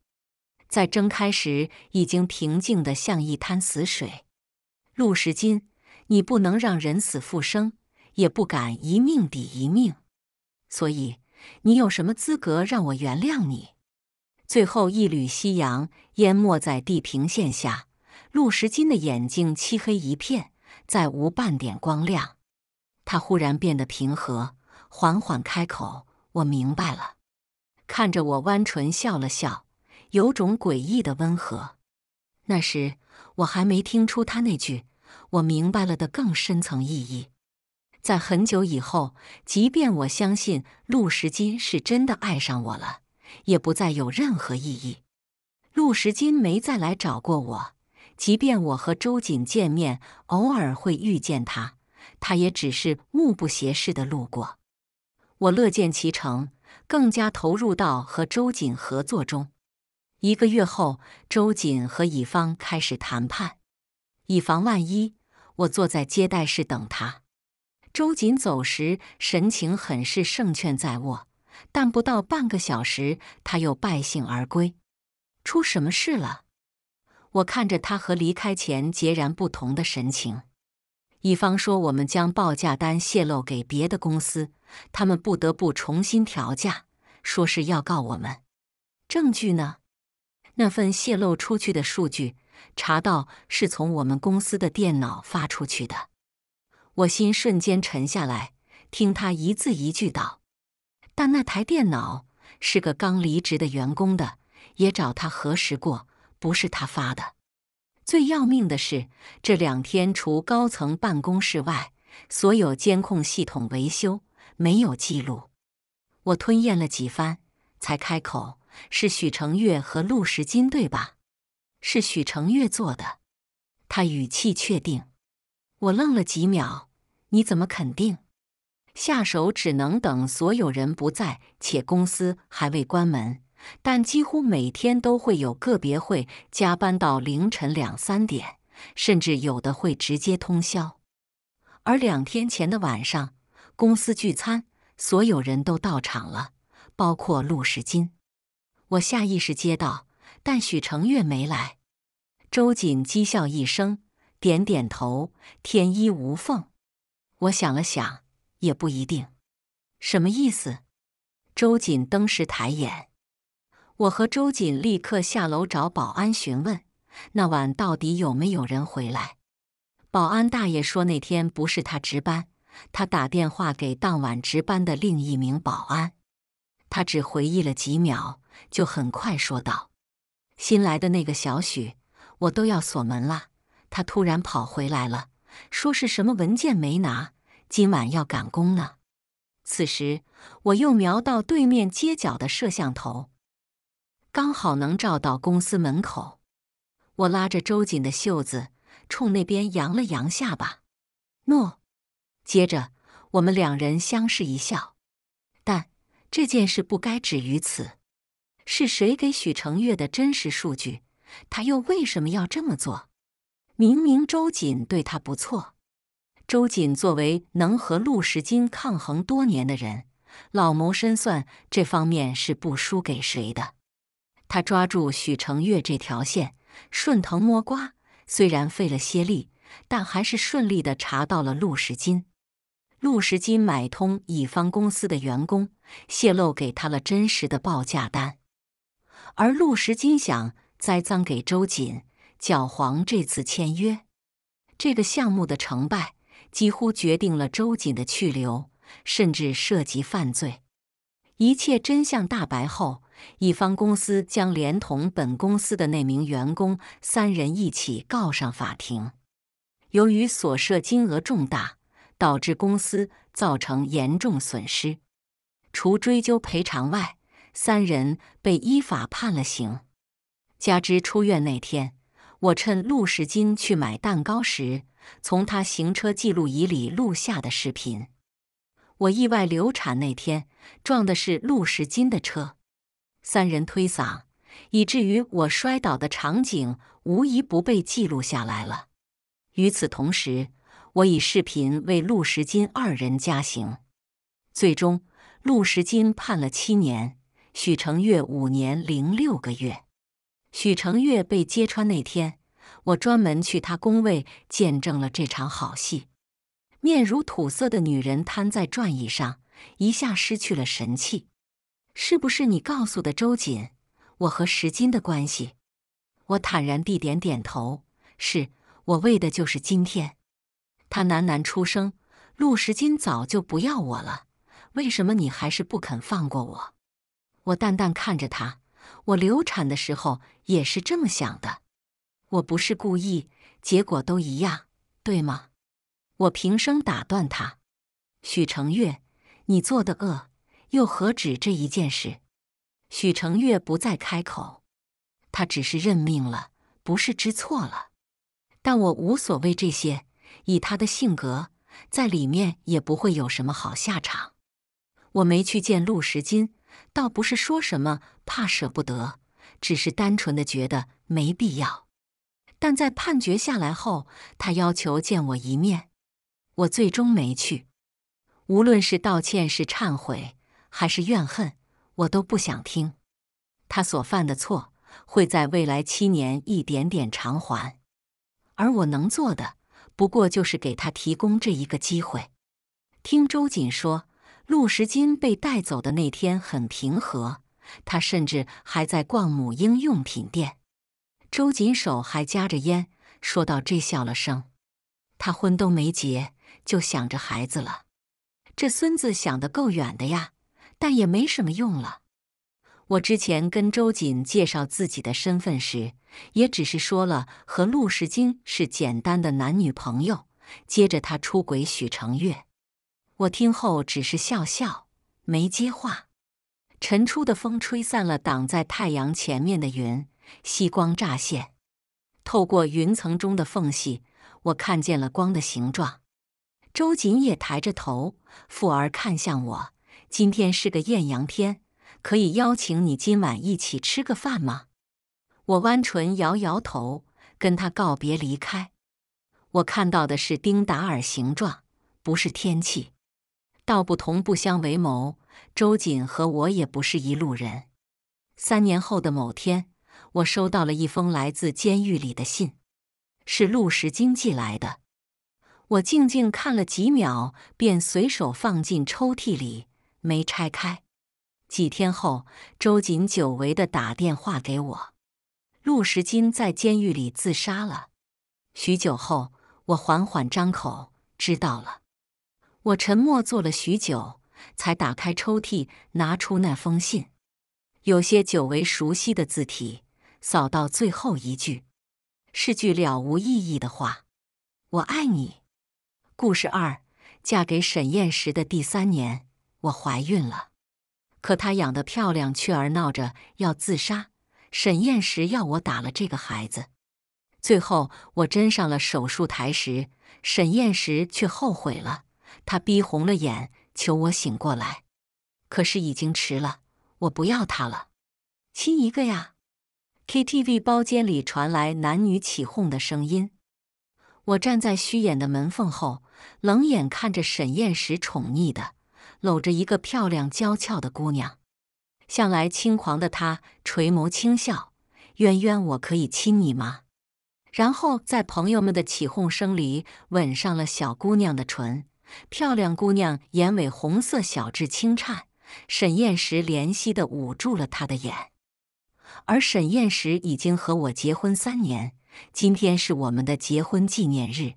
A: 在睁开时已经平静的像一滩死水。陆时金，你不能让人死复生，也不敢一命抵一命，所以你有什么资格让我原谅你？最后一缕夕阳淹没在地平线下，陆时金的眼睛漆黑一片。再无半点光亮，他忽然变得平和，缓缓开口：“我明白了。”看着我，弯唇笑了笑，有种诡异的温和。那时我还没听出他那句“我明白了”的更深层意义。在很久以后，即便我相信陆时金是真的爱上我了，也不再有任何意义。陆时金没再来找过我。即便我和周瑾见面，偶尔会遇见他，他也只是目不斜视的路过。我乐见其成，更加投入到和周瑾合作中。一个月后，周瑾和乙方开始谈判，以防万一，我坐在接待室等他。周瑾走时神情很是胜券在握，但不到半个小时，他又败兴而归。出什么事了？我看着他和离开前截然不同的神情。乙方说我们将报价单泄露给别的公司，他们不得不重新调价，说是要告我们。证据呢？那份泄露出去的数据查到是从我们公司的电脑发出去的。我心瞬间沉下来，听他一字一句道：“但那台电脑是个刚离职的员工的，也找他核实过。”不是他发的。最要命的是，这两天除高层办公室外，所有监控系统维修没有记录。我吞咽了几番，才开口：“是许承月和陆时金，对吧？是许承月做的。”他语气确定。我愣了几秒：“你怎么肯定？下手只能等所有人不在，且公司还未关门。”但几乎每天都会有个别会加班到凌晨两三点，甚至有的会直接通宵。而两天前的晚上，公司聚餐，所有人都到场了，包括陆时金。我下意识接到，但许承月没来。”周瑾讥笑一声，点点头，天衣无缝。我想了想，也不一定。什么意思？周瑾登时抬眼。我和周瑾立刻下楼找保安询问，那晚到底有没有人回来？保安大爷说那天不是他值班，他打电话给当晚值班的另一名保安，他只回忆了几秒，就很快说道：“新来的那个小许，我都要锁门了，他突然跑回来了，说是什么文件没拿，今晚要赶工呢。”此时，我又瞄到对面街角的摄像头。刚好能照到公司门口，我拉着周瑾的袖子，冲那边扬了扬下巴。诺，接着我们两人相视一笑。但这件事不该止于此。是谁给许承月的真实数据？他又为什么要这么做？明明周瑾对他不错。周瑾作为能和陆时金抗衡多年的人，老谋深算这方面是不输给谁的。他抓住许承月这条线，顺藤摸瓜，虽然费了些力，但还是顺利的查到了陆石金。陆石金买通乙方公司的员工，泄露给他了真实的报价单。而陆石金想栽赃给周瑾，搅黄这次签约。这个项目的成败，几乎决定了周瑾的去留，甚至涉及犯罪。一切真相大白后。乙方公司将连同本公司的那名员工三人一起告上法庭。由于所涉金额重大，导致公司造成严重损失，除追究赔偿外，三人被依法判了刑。加之出院那天，我趁陆时金去买蛋糕时，从他行车记录仪里录下的视频，我意外流产那天撞的是陆时金的车。三人推搡，以至于我摔倒的场景无一不被记录下来了。与此同时，我以视频为陆时金二人加刑。最终，陆时金判了七年，许成月五年零六个月。许成月被揭穿那天，我专门去他工位见证了这场好戏。面如土色的女人瘫在转椅上，一下失去了神气。是不是你告诉的周瑾？我和石金的关系？我坦然地点点头，是我为的就是今天。他喃喃出声：“陆石金早就不要我了，为什么你还是不肯放过我？”我淡淡看着他，我流产的时候也是这么想的，我不是故意，结果都一样，对吗？我平生打断他：“许承月，你做的恶。”又何止这一件事？许承月不再开口，他只是认命了，不是知错了。但我无所谓这些，以他的性格，在里面也不会有什么好下场。我没去见陆时金，倒不是说什么怕舍不得，只是单纯的觉得没必要。但在判决下来后，他要求见我一面，我最终没去。无论是道歉，是忏悔。还是怨恨，我都不想听。他所犯的错会在未来七年一点点偿还，而我能做的不过就是给他提供这一个机会。听周瑾说，陆时金被带走的那天很平和，他甚至还在逛母婴用品店。周锦手还夹着烟，说到这笑了声。他婚都没结，就想着孩子了，这孙子想得够远的呀。但也没什么用了。我之前跟周瑾介绍自己的身份时，也只是说了和陆时京是简单的男女朋友。接着他出轨许承月，我听后只是笑笑，没接话。晨初的风吹散了挡在太阳前面的云，夕光乍现，透过云层中的缝隙，我看见了光的形状。周瑾也抬着头，富而看向我。今天是个艳阳天，可以邀请你今晚一起吃个饭吗？我弯唇摇摇头，跟他告别离开。我看到的是丁达尔形状，不是天气。道不同不相为谋，周瑾和我也不是一路人。三年后的某天，我收到了一封来自监狱里的信，是陆时金寄来的。我静静看了几秒，便随手放进抽屉里。没拆开。几天后，周瑾久违的打电话给我。陆时金在监狱里自杀了。许久后，我缓缓张口，知道了。我沉默坐了许久，才打开抽屉，拿出那封信。有些久违熟悉的字体，扫到最后一句，是句了无意义的话：“我爱你。”故事二：嫁给沈燕时的第三年。我怀孕了，可她养的漂亮雀儿闹着要自杀。沈砚时要我打了这个孩子，最后我真上了手术台时，沈砚时却后悔了。他逼红了眼，求我醒过来，可是已经迟了。我不要他了，亲一个呀！KTV 包间里传来男女起哄的声音，我站在虚掩的门缝后，冷眼看着沈燕时宠溺的。搂着一个漂亮娇俏的姑娘，向来轻狂的他垂眸轻笑：“渊渊，我可以亲你吗？”然后在朋友们的起哄声里吻上了小姑娘的唇。漂亮姑娘眼尾红色小痣轻颤，沈燕时怜惜的捂住了她的眼。而沈燕时已经和我结婚三年，今天是我们的结婚纪念日。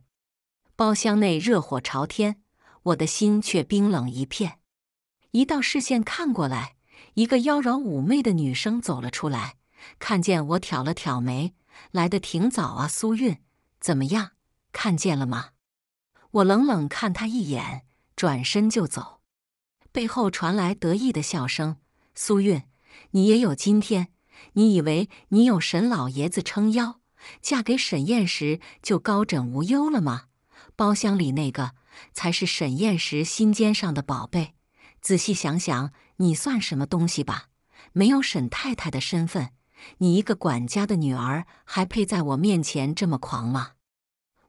A: 包厢内热火朝天，我的心却冰冷一片。一道视线看过来，一个妖娆妩媚的女生走了出来，看见我挑了挑眉：“来的挺早啊，苏韵，怎么样，看见了吗？”我冷冷看她一眼，转身就走。背后传来得意的笑声：“苏韵，你也有今天！你以为你有沈老爷子撑腰，嫁给沈燕时就高枕无忧了吗？包厢里那个才是沈燕时心尖上的宝贝。”仔细想想，你算什么东西吧？没有沈太太的身份，你一个管家的女儿，还配在我面前这么狂吗？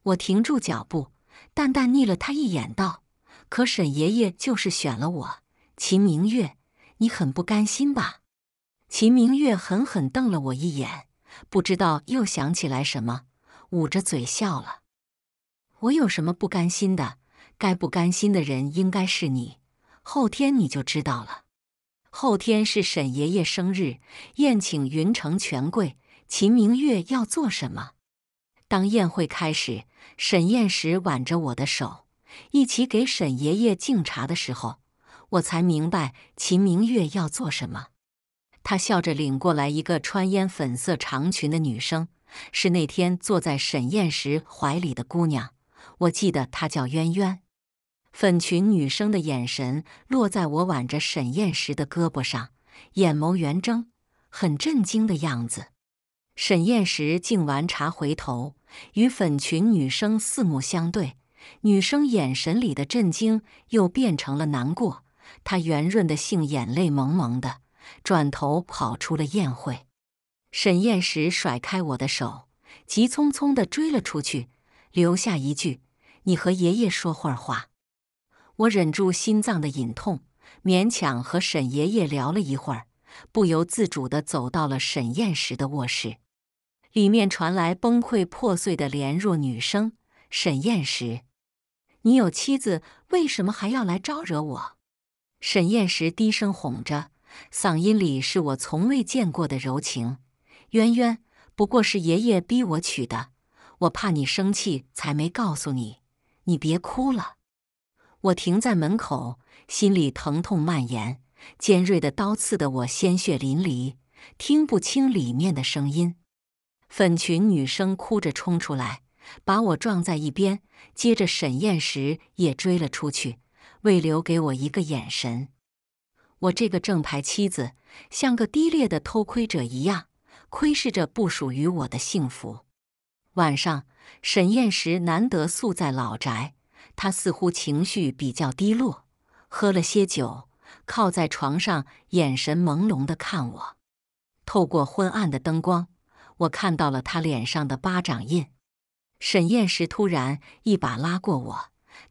A: 我停住脚步，淡淡睨了他一眼，道：“可沈爷爷就是选了我，秦明月，你很不甘心吧？”秦明月狠狠瞪了我一眼，不知道又想起来什么，捂着嘴笑了。我有什么不甘心的？该不甘心的人应该是你。后天你就知道了，后天是沈爷爷生日宴，请云城权贵。秦明月要做什么？当宴会开始，沈砚石挽着我的手，一起给沈爷爷敬茶的时候，我才明白秦明月要做什么。他笑着领过来一个穿烟粉色长裙的女生，是那天坐在沈砚时怀里的姑娘。我记得她叫渊渊。粉裙女生的眼神落在我挽着沈晏时的胳膊上，眼眸圆睁，很震惊的样子。沈晏时敬完茶，回头与粉裙女生四目相对，女生眼神里的震惊又变成了难过，她圆润的杏眼泪蒙蒙的，转头跑出了宴会。沈晏时甩开我的手，急匆匆地追了出去，留下一句：“你和爷爷说会儿话。”我忍住心脏的隐痛，勉强和沈爷爷聊了一会儿，不由自主地走到了沈燕时的卧室。里面传来崩溃破碎的连弱女声：“沈燕时，你有妻子，为什么还要来招惹我？”沈燕时低声哄着，嗓音里是我从未见过的柔情：“渊渊，不过是爷爷逼我娶的，我怕你生气，才没告诉你。你别哭了。”我停在门口，心里疼痛蔓延，尖锐的刀刺得我鲜血淋漓，听不清里面的声音。粉裙女生哭着冲出来，把我撞在一边，接着沈燕时也追了出去，未留给我一个眼神。我这个正牌妻子，像个低劣的偷窥者一样，窥视着不属于我的幸福。晚上，沈燕时难得宿在老宅。他似乎情绪比较低落，喝了些酒，靠在床上，眼神朦胧地看我。透过昏暗的灯光，我看到了他脸上的巴掌印。沈砚时突然一把拉过我，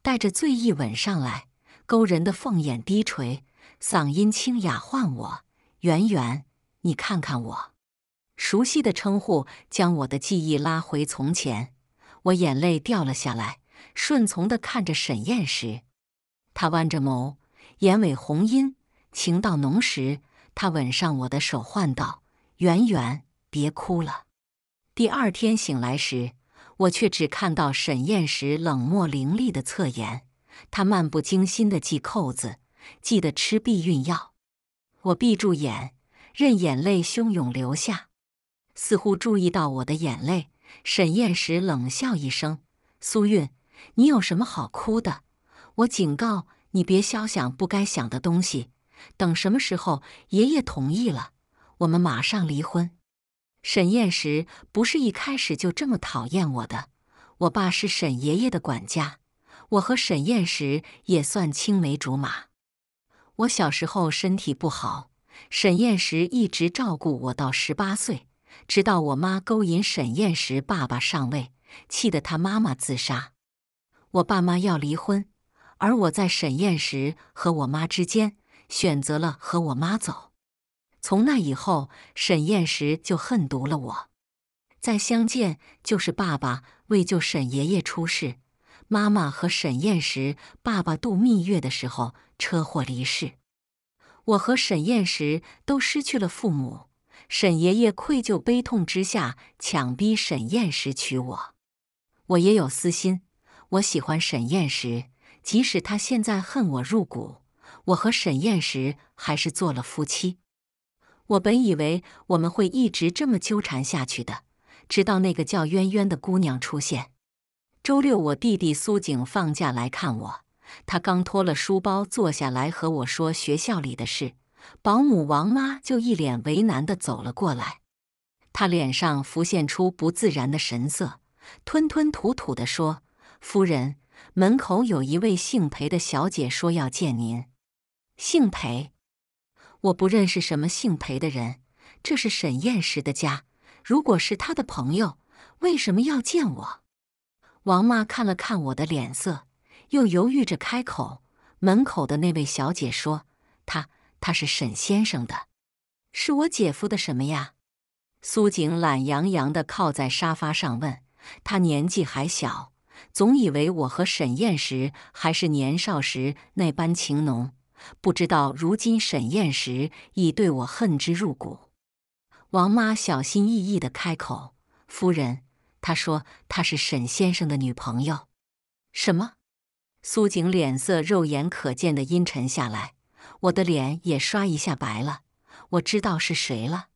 A: 带着醉意吻上来，勾人的凤眼低垂，嗓音清雅唤我：“圆圆，你看看我。”熟悉的称呼将我的记忆拉回从前，我眼泪掉了下来。顺从地看着沈燕时，他弯着眸，眼尾红晕，情到浓时，他吻上我的手，唤道：“圆圆，别哭了。”第二天醒来时，我却只看到沈燕时冷漠凌厉的侧颜。他漫不经心地系扣子，记得吃避孕药。我闭住眼，任眼泪汹涌流下。似乎注意到我的眼泪，沈燕时冷笑一声：“苏韵。”你有什么好哭的？我警告你，别瞎想不该想的东西。等什么时候爷爷同意了，我们马上离婚。沈砚石不是一开始就这么讨厌我的。我爸是沈爷爷的管家，我和沈砚石也算青梅竹马。我小时候身体不好，沈砚石一直照顾我到十八岁，直到我妈勾引沈砚石爸爸上位，气得他妈妈自杀。我爸妈要离婚，而我在沈晏时和我妈之间选择了和我妈走。从那以后，沈燕时就恨毒了我。再相见，就是爸爸为救沈爷爷出事，妈妈和沈燕时爸爸度蜜月的时候车祸离世。我和沈燕时都失去了父母，沈爷爷愧疚悲痛之下强逼沈燕时娶我，我也有私心。我喜欢沈燕时，即使他现在恨我入骨，我和沈燕时还是做了夫妻。我本以为我们会一直这么纠缠下去的，直到那个叫渊渊的姑娘出现。周六，我弟弟苏景放假来看我，他刚脱了书包坐下来和我说学校里的事，保姆王妈就一脸为难的走了过来，她脸上浮现出不自然的神色，吞吞吐吐的说。夫人，门口有一位姓裴的小姐说要见您。姓裴？我不认识什么姓裴的人。这是沈燕时的家，如果是他的朋友，为什么要见我？王妈看了看我的脸色，又犹豫着开口：“门口的那位小姐说，她她是沈先生的，是我姐夫的什么呀？”苏景懒洋洋地靠在沙发上问：“他年纪还小。”总以为我和沈燕时还是年少时那般情浓，不知道如今沈燕时已对我恨之入骨。王妈小心翼翼的开口：“夫人，她说她是沈先生的女朋友。”什么？苏锦脸色肉眼可见的阴沉下来，我的脸也刷一下白了。我知道是谁了，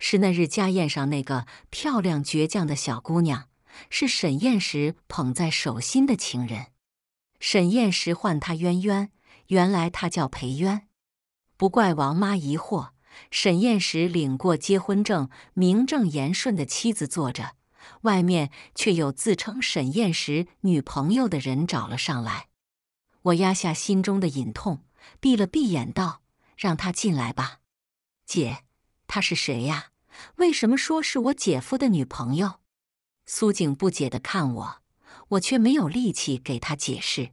A: 是那日家宴上那个漂亮倔强的小姑娘。是沈燕时捧在手心的情人，沈燕时唤他渊渊，原来他叫裴渊。不怪王妈疑惑，沈燕时领过结婚证，名正言顺的妻子坐着，外面却有自称沈燕时女朋友的人找了上来。我压下心中的隐痛，闭了闭眼道：“让他进来吧。”姐，他是谁呀？为什么说是我姐夫的女朋友？苏景不解的看我，我却没有力气给他解释。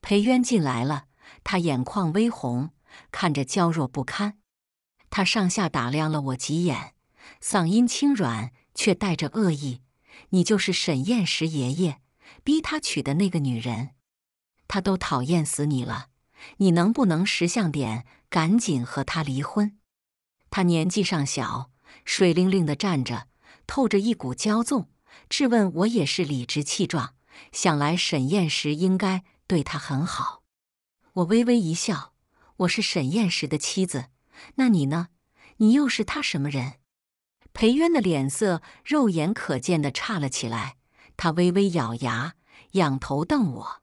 A: 裴渊进来了，他眼眶微红，看着娇弱不堪。他上下打量了我几眼，嗓音轻软，却带着恶意：“你就是沈砚石爷爷逼他娶的那个女人，他都讨厌死你了，你能不能识相点，赶紧和他离婚？”他年纪尚小，水灵灵的站着，透着一股骄纵。质问我也是理直气壮，想来沈燕时应该对他很好。我微微一笑：“我是沈燕时的妻子，那你呢？你又是他什么人？”裴渊的脸色肉眼可见的差了起来，他微微咬牙，仰头瞪我，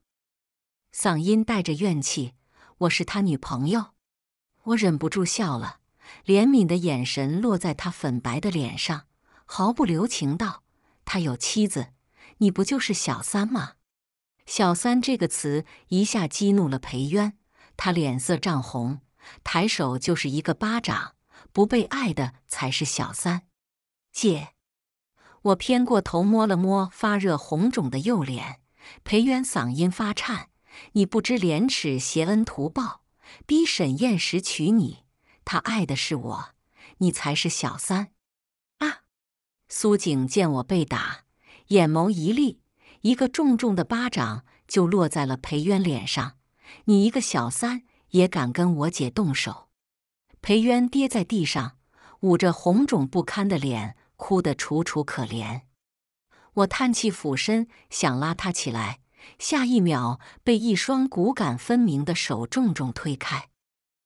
A: 嗓音带着怨气：“我是他女朋友。”我忍不住笑了，怜悯的眼神落在他粉白的脸上，毫不留情道。他有妻子，你不就是小三吗？“小三”这个词一下激怒了裴渊，他脸色涨红，抬手就是一个巴掌。不被爱的才是小三，姐。我偏过头摸了摸发热红肿的右脸，裴渊嗓音发颤：“你不知廉耻，携恩图报，逼沈砚时娶你。他爱的是我，你才是小三。”苏景见我被打，眼眸一立，一个重重的巴掌就落在了裴渊脸上。你一个小三也敢跟我姐动手？裴渊跌在地上，捂着红肿不堪的脸，哭得楚楚可怜。我叹气，俯身想拉他起来，下一秒被一双骨感分明的手重重推开。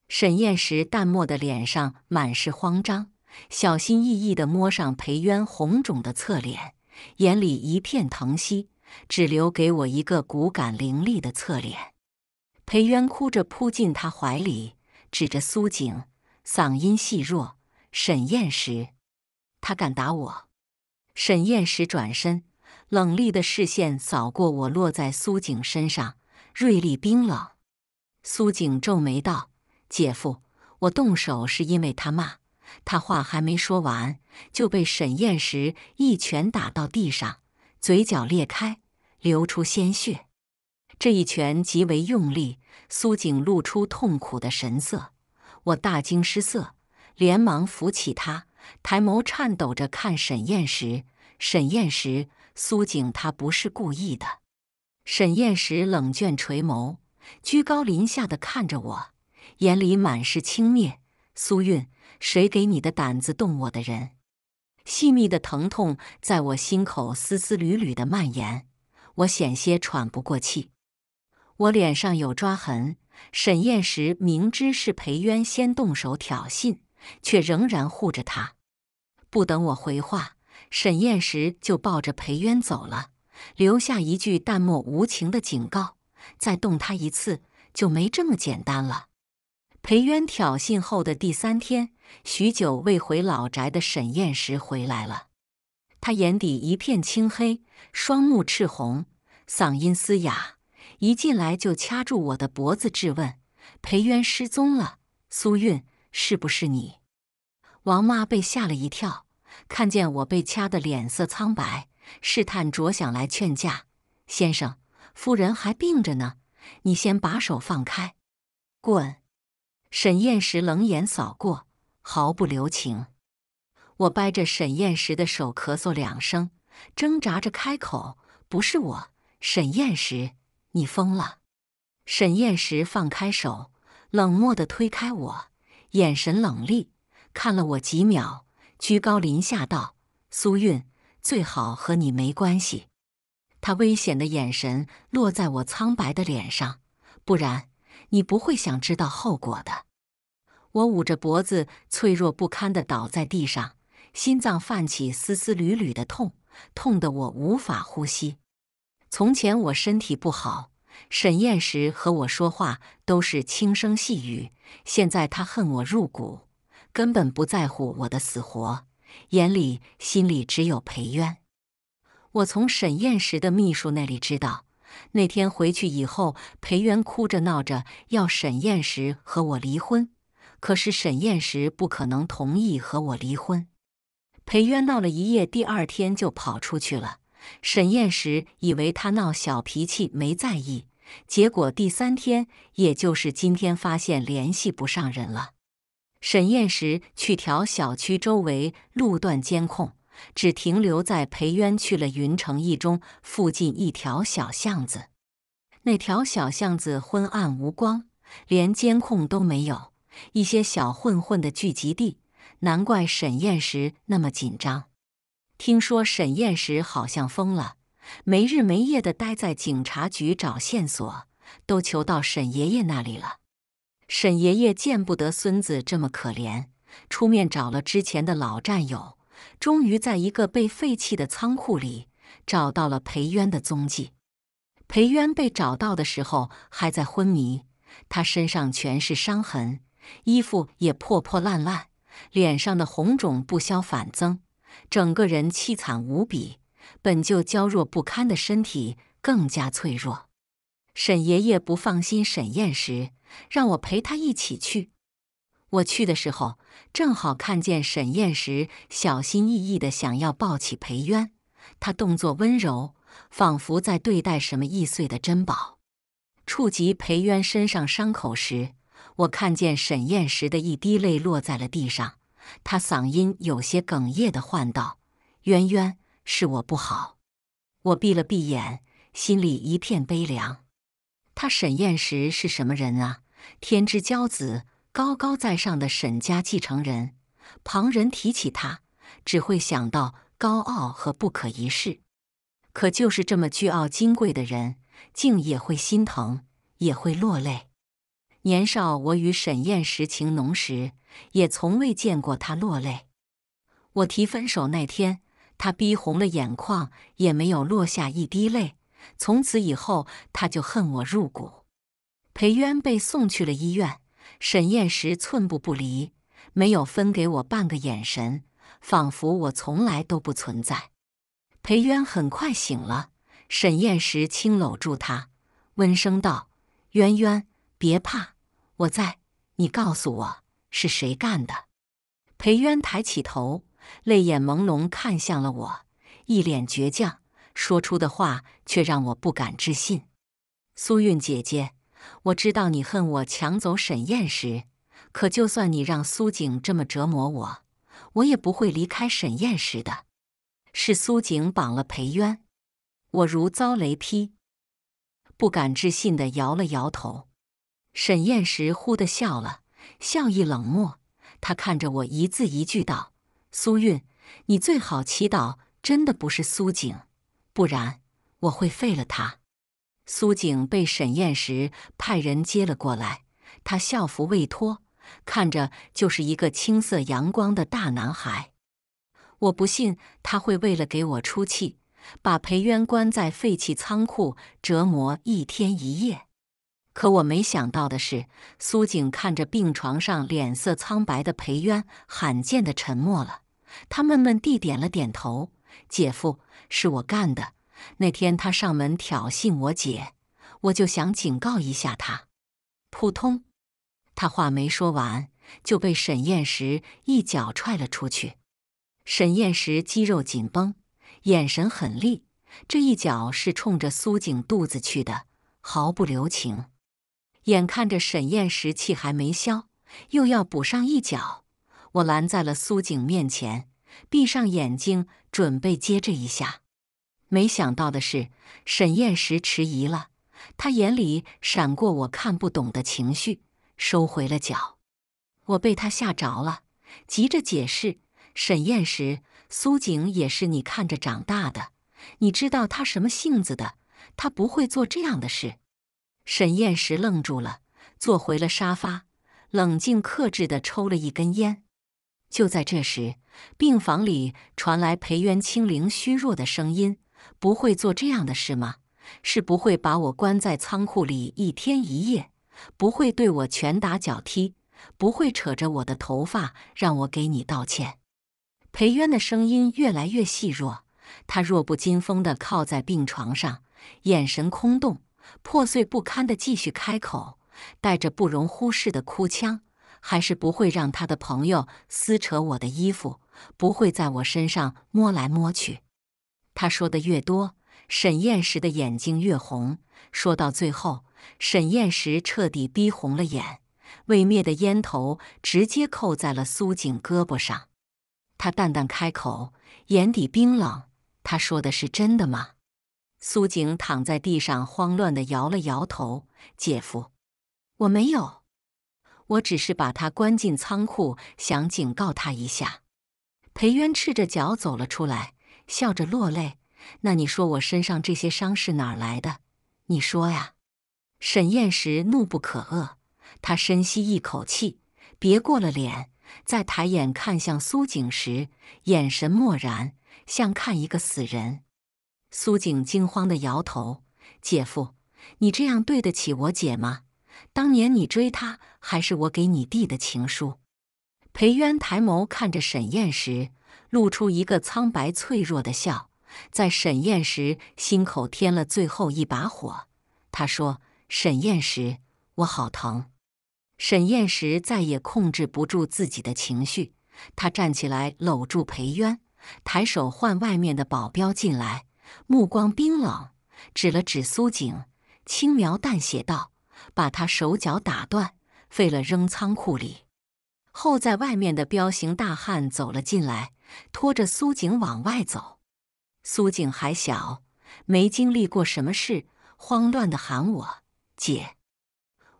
A: 沈砚时淡漠的脸上满是慌张。小心翼翼地摸上裴渊红肿的侧脸，眼里一片疼惜，只留给我一个骨感凌厉的侧脸。裴渊哭着扑进他怀里，指着苏景，嗓音细弱：“沈燕时，他敢打我。”沈燕时转身，冷厉的视线扫过我，落在苏景身上，锐利冰冷。苏景皱眉道：“姐夫，我动手是因为他骂。”他话还没说完，就被沈燕石一拳打到地上，嘴角裂开，流出鲜血。这一拳极为用力，苏景露出痛苦的神色。我大惊失色，连忙扶起他，抬眸颤抖着看沈燕石。沈燕石，苏景，他不是故意的。沈燕石冷倦垂眸，居高临下的看着我，眼里满是轻蔑。苏韵。谁给你的胆子动我的人？细密的疼痛在我心口丝丝缕缕的蔓延，我险些喘不过气。我脸上有抓痕，沈砚时明知是裴渊先动手挑衅，却仍然护着他。不等我回话，沈砚时就抱着裴渊走了，留下一句淡漠无情的警告：“再动他一次，就没这么简单了。”裴渊挑衅后的第三天。许久未回老宅的沈砚石回来了，他眼底一片青黑，双目赤红，嗓音嘶哑，一进来就掐住我的脖子质问：“裴渊失踪了，苏韵是不是你？”王妈被吓了一跳，看见我被掐得脸色苍白，试探着想来劝架：“先生，夫人还病着呢，你先把手放开，滚！”沈砚石冷眼扫过。毫不留情，我掰着沈燕时的手，咳嗽两声，挣扎着开口：“不是我，沈燕时，你疯了！”沈燕时放开手，冷漠的推开我，眼神冷厉，看了我几秒，居高临下道：“苏韵，最好和你没关系。”他危险的眼神落在我苍白的脸上，不然你不会想知道后果的。我捂着脖子，脆弱不堪地倒在地上，心脏泛起丝丝缕缕的痛，痛得我无法呼吸。从前我身体不好，沈燕时和我说话都是轻声细语；现在他恨我入骨，根本不在乎我的死活，眼里心里只有裴渊。我从沈燕时的秘书那里知道，那天回去以后，裴渊哭着闹着要沈燕时和我离婚。可是沈燕时不可能同意和我离婚。裴渊闹了一夜，第二天就跑出去了。沈燕时以为他闹小脾气，没在意。结果第三天，也就是今天，发现联系不上人了。沈燕时去调小区周围路段监控，只停留在裴渊去了云城一中附近一条小巷子。那条小巷子昏暗无光，连监控都没有。一些小混混的聚集地，难怪沈燕时那么紧张。听说沈燕时好像疯了，没日没夜的待在警察局找线索，都求到沈爷爷那里了。沈爷爷见不得孙子这么可怜，出面找了之前的老战友，终于在一个被废弃的仓库里找到了裴渊的踪迹。裴渊被找到的时候还在昏迷，他身上全是伤痕。衣服也破破烂烂，脸上的红肿不消反增，整个人凄惨无比。本就娇弱不堪的身体更加脆弱。沈爷爷不放心沈燕时，让我陪他一起去。我去的时候，正好看见沈燕时小心翼翼地想要抱起裴渊，他动作温柔，仿佛在对待什么易碎的珍宝。触及裴渊身上伤口时。我看见沈燕时的一滴泪落在了地上，他嗓音有些哽咽地唤道：“渊渊，是我不好。”我闭了闭眼，心里一片悲凉。他沈燕时是什么人啊？天之骄子，高高在上的沈家继承人，旁人提起他，只会想到高傲和不可一世。可就是这么倨傲金贵的人，竟也会心疼，也会落泪。年少，我与沈砚时情浓时，也从未见过他落泪。我提分手那天，他逼红了眼眶，也没有落下一滴泪。从此以后，他就恨我入骨。裴渊被送去了医院，沈砚时寸步不离，没有分给我半个眼神，仿佛我从来都不存在。裴渊很快醒了，沈砚时轻搂住他，温声道：“渊渊。”别怕，我在。你告诉我是谁干的？裴渊抬起头，泪眼朦胧，看向了我，一脸倔强，说出的话却让我不敢置信。苏韵姐姐，我知道你恨我抢走沈燕时，可就算你让苏景这么折磨我，我也不会离开沈燕时的。是苏景绑了裴渊？我如遭雷劈，不敢置信的摇了摇头。沈砚时忽地笑了，笑意冷漠。他看着我，一字一句道：“苏韵，你最好祈祷真的不是苏景，不然我会废了他。”苏景被沈砚时派人接了过来，他校服未脱，看着就是一个青涩阳光的大男孩。我不信他会为了给我出气，把裴渊关在废弃仓库折磨一天一夜。可我没想到的是，苏景看着病床上脸色苍白的裴渊，罕见的沉默了。他闷闷地点了点头：“姐夫，是我干的。那天他上门挑衅我姐，我就想警告一下他。”扑通！他话没说完，就被沈燕石一脚踹了出去。沈燕石肌肉紧绷，眼神狠厉，这一脚是冲着苏景肚子去的，毫不留情。眼看着沈燕时气还没消，又要补上一脚，我拦在了苏景面前，闭上眼睛准备接这一下。没想到的是，沈燕时迟疑了，他眼里闪过我看不懂的情绪，收回了脚。我被他吓着了，急着解释：“沈燕时，苏景也是你看着长大的，你知道他什么性子的，他不会做这样的事。”沈燕石愣住了，坐回了沙发，冷静克制地抽了一根烟。就在这时，病房里传来裴渊清灵虚弱的声音：“不会做这样的事吗？是不会把我关在仓库里一天一夜，不会对我拳打脚踢，不会扯着我的头发让我给你道歉。”裴渊的声音越来越细弱，他弱不禁风地靠在病床上，眼神空洞。破碎不堪的，继续开口，带着不容忽视的哭腔，还是不会让他的朋友撕扯我的衣服，不会在我身上摸来摸去。他说的越多，沈燕石的眼睛越红。说到最后，沈燕石彻底逼红了眼，未灭的烟头直接扣在了苏锦胳膊上。他淡淡开口，眼底冰冷：“他说的是真的吗？”苏景躺在地上，慌乱的摇了摇头：“姐夫，我没有，我只是把他关进仓库，想警告他一下。”裴渊赤着脚走了出来，笑着落泪：“那你说我身上这些伤是哪来的？你说呀！”沈燕时怒不可遏，他深吸一口气，别过了脸，再抬眼看向苏景时，眼神漠然，像看一个死人。苏景惊慌地摇头：“姐夫，你这样对得起我姐吗？当年你追她，还是我给你递的情书。”裴渊抬眸看着沈晏时，露出一个苍白脆弱的笑，在沈晏时心口添了最后一把火。他说：“沈晏时，我好疼。”沈晏时再也控制不住自己的情绪，他站起来搂住裴渊，抬手唤外面的保镖进来。目光冰冷，指了指苏景，轻描淡写道：“把他手脚打断，废了，扔仓库里。”候在外面的彪形大汉走了进来，拖着苏景往外走。苏景还小，没经历过什么事，慌乱地喊我姐。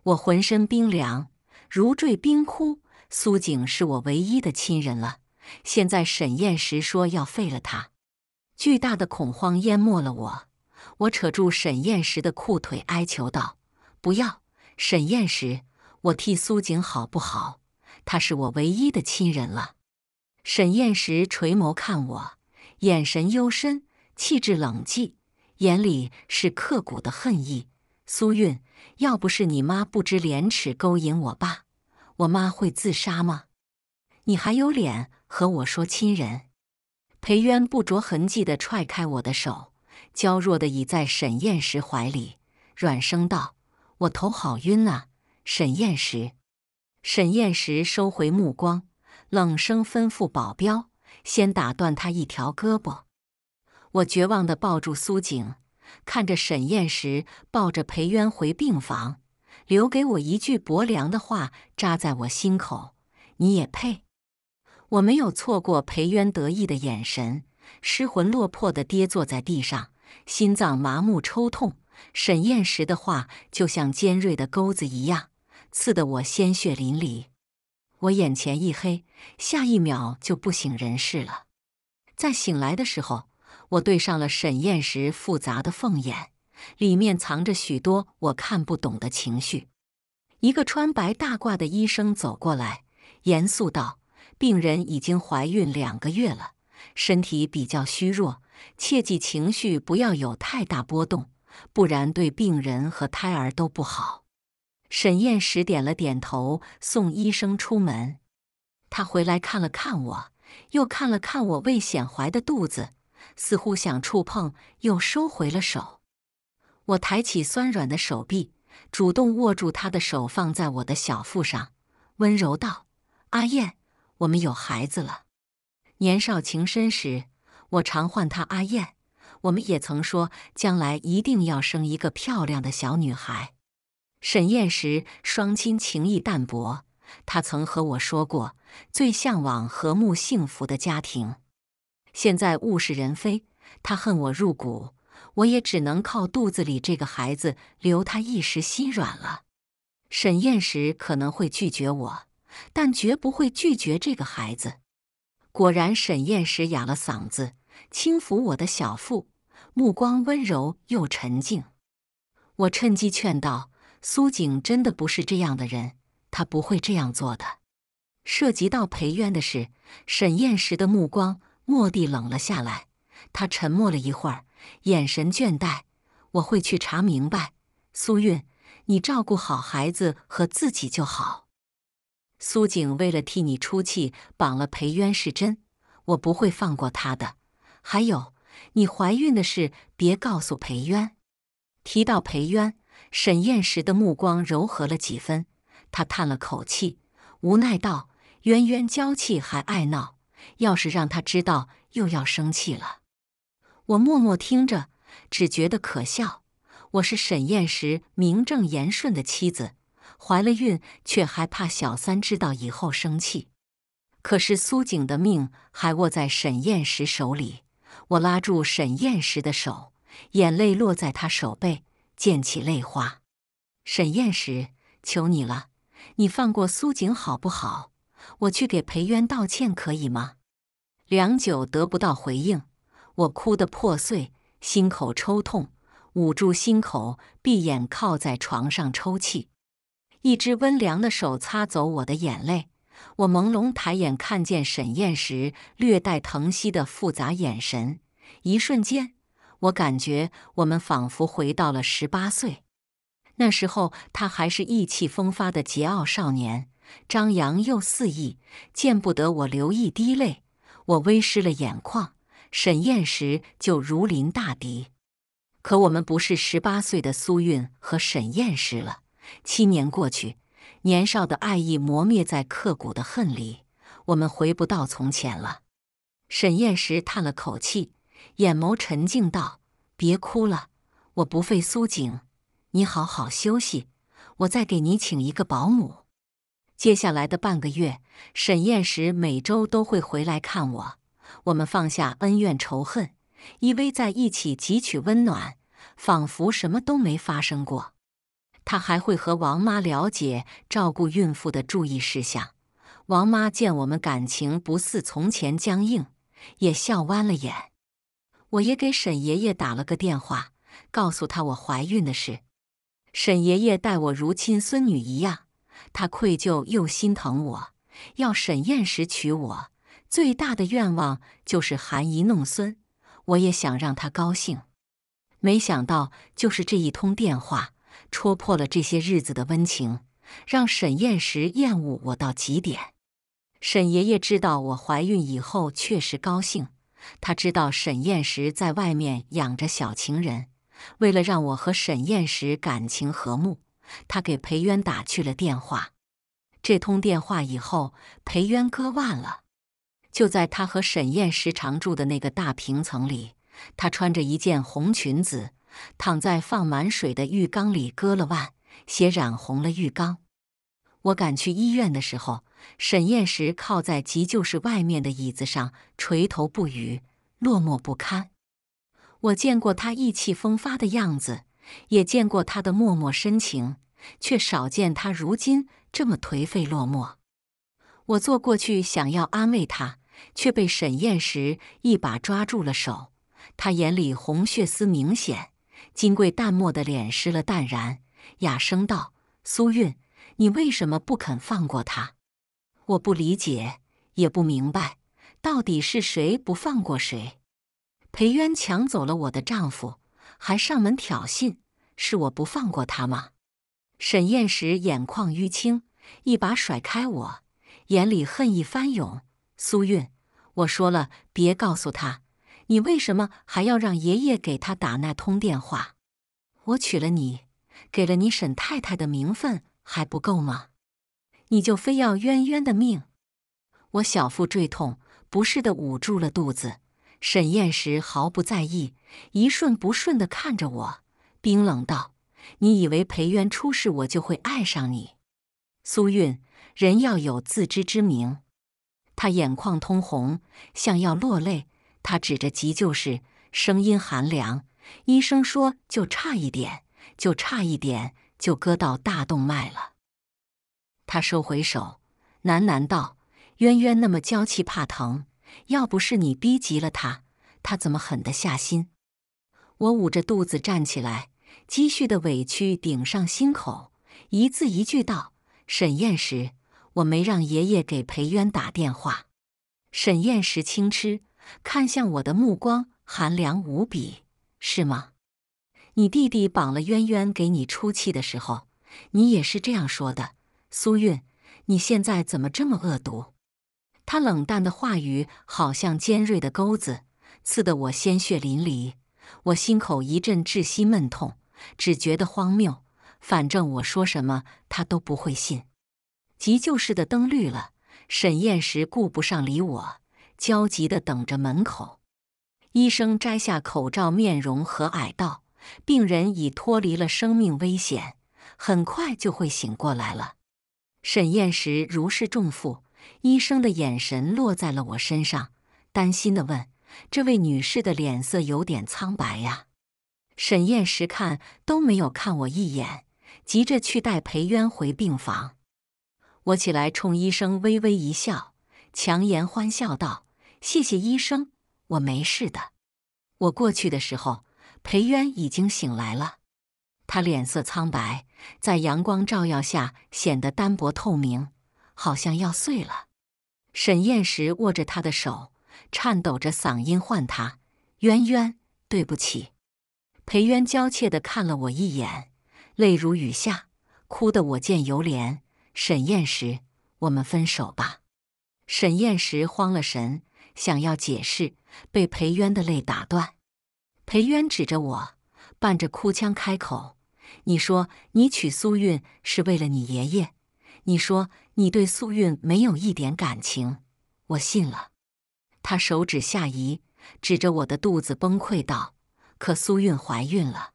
A: 我浑身冰凉，如坠冰窟。苏景是我唯一的亲人了，现在沈燕时说要废了他。巨大的恐慌淹没了我，我扯住沈燕时的裤腿哀求道：“不要，沈燕时，我替苏景好不好？他是我唯一的亲人了。”沈燕时垂眸看我，眼神幽深，气质冷寂，眼里是刻骨的恨意。苏韵，要不是你妈不知廉耻勾引我爸，我妈会自杀吗？你还有脸和我说亲人？裴渊不着痕迹的踹开我的手，娇弱的倚在沈晏时怀里，软声道：“我头好晕啊。”沈晏时，沈晏时收回目光，冷声吩咐保镖：“先打断他一条胳膊。”我绝望的抱住苏景，看着沈晏时抱着裴渊回病房，留给我一句薄凉的话扎在我心口：“你也配。”我没有错过裴渊得意的眼神，失魂落魄的跌坐在地上，心脏麻木抽痛。沈燕时的话就像尖锐的钩子一样，刺得我鲜血淋漓。我眼前一黑，下一秒就不省人事了。在醒来的时候，我对上了沈燕时复杂的凤眼，里面藏着许多我看不懂的情绪。一个穿白大褂的医生走过来，严肃道。病人已经怀孕两个月了，身体比较虚弱，切记情绪不要有太大波动，不然对病人和胎儿都不好。沈燕时点了点头，送医生出门。他回来看了看我，又看了看我未显怀的肚子，似乎想触碰，又收回了手。我抬起酸软的手臂，主动握住他的手，放在我的小腹上，温柔道：“阿燕。”我们有孩子了。年少情深时，我常唤她阿燕。我们也曾说将来一定要生一个漂亮的小女孩。沈燕时双亲情谊淡薄，她曾和我说过最向往和睦幸福的家庭。现在物是人非，她恨我入骨，我也只能靠肚子里这个孩子留她一时心软了。沈燕时可能会拒绝我。但绝不会拒绝这个孩子。果然，沈燕时哑了嗓子，轻抚我的小腹，目光温柔又沉静。我趁机劝道：“苏锦真的不是这样的人，他不会这样做的。”涉及到裴渊的事，沈燕时的目光蓦地冷了下来。他沉默了一会儿，眼神倦怠。我会去查明白。苏韵，你照顾好孩子和自己就好。苏锦为了替你出气，绑了裴渊是真，我不会放过他的。还有，你怀孕的事别告诉裴渊。提到裴渊，沈燕时的目光柔和了几分，他叹了口气，无奈道：“渊渊娇气还爱闹，要是让他知道，又要生气了。”我默默听着，只觉得可笑。我是沈燕时名正言顺的妻子。怀了孕，却还怕小三知道以后生气。可是苏景的命还握在沈砚时手里。我拉住沈砚时的手，眼泪落在他手背，溅起泪花。沈砚时，求你了，你放过苏景好不好？我去给裴渊道歉，可以吗？良久得不到回应，我哭得破碎，心口抽痛，捂住心口，闭眼靠在床上抽泣。一只温凉的手擦走我的眼泪，我朦胧抬眼看见沈燕时略带疼惜的复杂眼神，一瞬间，我感觉我们仿佛回到了十八岁，那时候他还是意气风发的桀骜少年，张扬又肆意，见不得我流一滴泪。我微湿了眼眶，沈燕时就如临大敌，可我们不是十八岁的苏韵和沈燕时了。七年过去，年少的爱意磨灭在刻骨的恨里，我们回不到从前了。沈燕时叹了口气，眼眸沉静道：“别哭了，我不废苏景，你好好休息，我再给你请一个保姆。”接下来的半个月，沈燕时每周都会回来看我，我们放下恩怨仇恨，依偎在一起汲取温暖，仿佛什么都没发生过。他还会和王妈了解照顾孕妇的注意事项。王妈见我们感情不似从前僵硬，也笑弯了眼。我也给沈爷爷打了个电话，告诉他我怀孕的事。沈爷爷待我如亲孙女一样，他愧疚又心疼我。要沈燕时娶我，最大的愿望就是含饴弄孙。我也想让他高兴，没想到就是这一通电话。戳破了这些日子的温情，让沈燕石厌恶我到极点。沈爷爷知道我怀孕以后，确实高兴。他知道沈燕石在外面养着小情人，为了让我和沈燕石感情和睦，他给裴渊打去了电话。这通电话以后，裴渊割腕了。就在他和沈燕时常住的那个大平层里，他穿着一件红裙子。躺在放满水的浴缸里，割了腕，血染红了浴缸。我赶去医院的时候，沈燕时靠在急救室外面的椅子上，垂头不语，落寞不堪。我见过他意气风发的样子，也见过他的默默深情，却少见他如今这么颓废落寞。我坐过去想要安慰他，却被沈燕时一把抓住了手，他眼里红血丝明显。金贵淡漠的脸失了淡然，哑声道：“苏韵，你为什么不肯放过他？我不理解，也不明白，到底是谁不放过谁？裴渊抢走了我的丈夫，还上门挑衅，是我不放过他吗？”沈砚时眼眶淤青，一把甩开我，眼里恨意翻涌。苏韵，我说了，别告诉他。你为什么还要让爷爷给他打那通电话？我娶了你，给了你沈太太的名分还不够吗？你就非要渊渊的命？我小腹坠痛，不适的捂住了肚子。沈砚时毫不在意，一瞬不瞬的看着我，冰冷道：“你以为裴渊出事，我就会爱上你？”苏韵，人要有自知之明。他眼眶通红，像要落泪。他指着急救室，声音寒凉。医生说：“就差一点，就差一点，就割到大动脉了。”他收回手，喃喃道：“渊渊那么娇气，怕疼。要不是你逼急了他，他怎么狠得下心？”我捂着肚子站起来，积蓄的委屈顶上心口，一字一句道：“沈燕时，我没让爷爷给裴渊打电话。”沈燕时轻嗤。看向我的目光寒凉无比，是吗？你弟弟绑了渊渊给你出气的时候，你也是这样说的。苏韵，你现在怎么这么恶毒？他冷淡的话语好像尖锐的钩子，刺得我鲜血淋漓。我心口一阵窒息闷痛，只觉得荒谬。反正我说什么他都不会信。急救室的灯绿了，沈燕时顾不上理我。焦急地等着门口，医生摘下口罩，面容和蔼道：“病人已脱离了生命危险，很快就会醒过来了。”沈燕时如释重负。医生的眼神落在了我身上，担心地问：“这位女士的脸色有点苍白呀？”沈燕时看都没有看我一眼，急着去带裴渊回病房。我起来，冲医生微微一笑，强颜欢笑道。谢谢医生，我没事的。我过去的时候，裴渊已经醒来了。他脸色苍白，在阳光照耀下显得单薄透明，好像要碎了。沈燕时握着他的手，颤抖着嗓音唤他：“渊渊，对不起。”裴渊娇怯地看了我一眼，泪如雨下，哭得我见犹怜。沈燕时，我们分手吧。沈燕时慌了神。想要解释，被裴渊的泪打断。裴渊指着我，伴着哭腔开口：“你说你娶苏韵是为了你爷爷，你说你对苏韵没有一点感情，我信了。”他手指下移，指着我的肚子，崩溃道：“可苏韵怀孕了，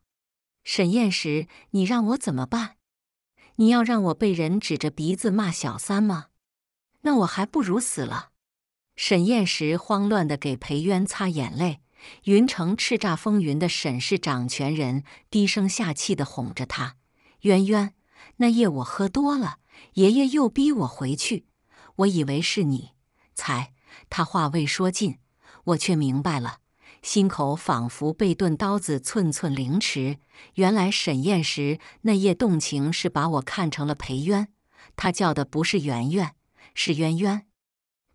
A: 审验时你让我怎么办？你要让我被人指着鼻子骂小三吗？那我还不如死了。”沈砚时慌乱地给裴渊擦眼泪，云城叱咤风云的沈氏掌权人低声下气地哄着他：“渊渊，那夜我喝多了，爷爷又逼我回去，我以为是你。”才他话未说尽，我却明白了，心口仿佛被钝刀子寸寸凌迟。原来沈砚时那夜动情是把我看成了裴渊，他叫的不是圆圆，是渊渊。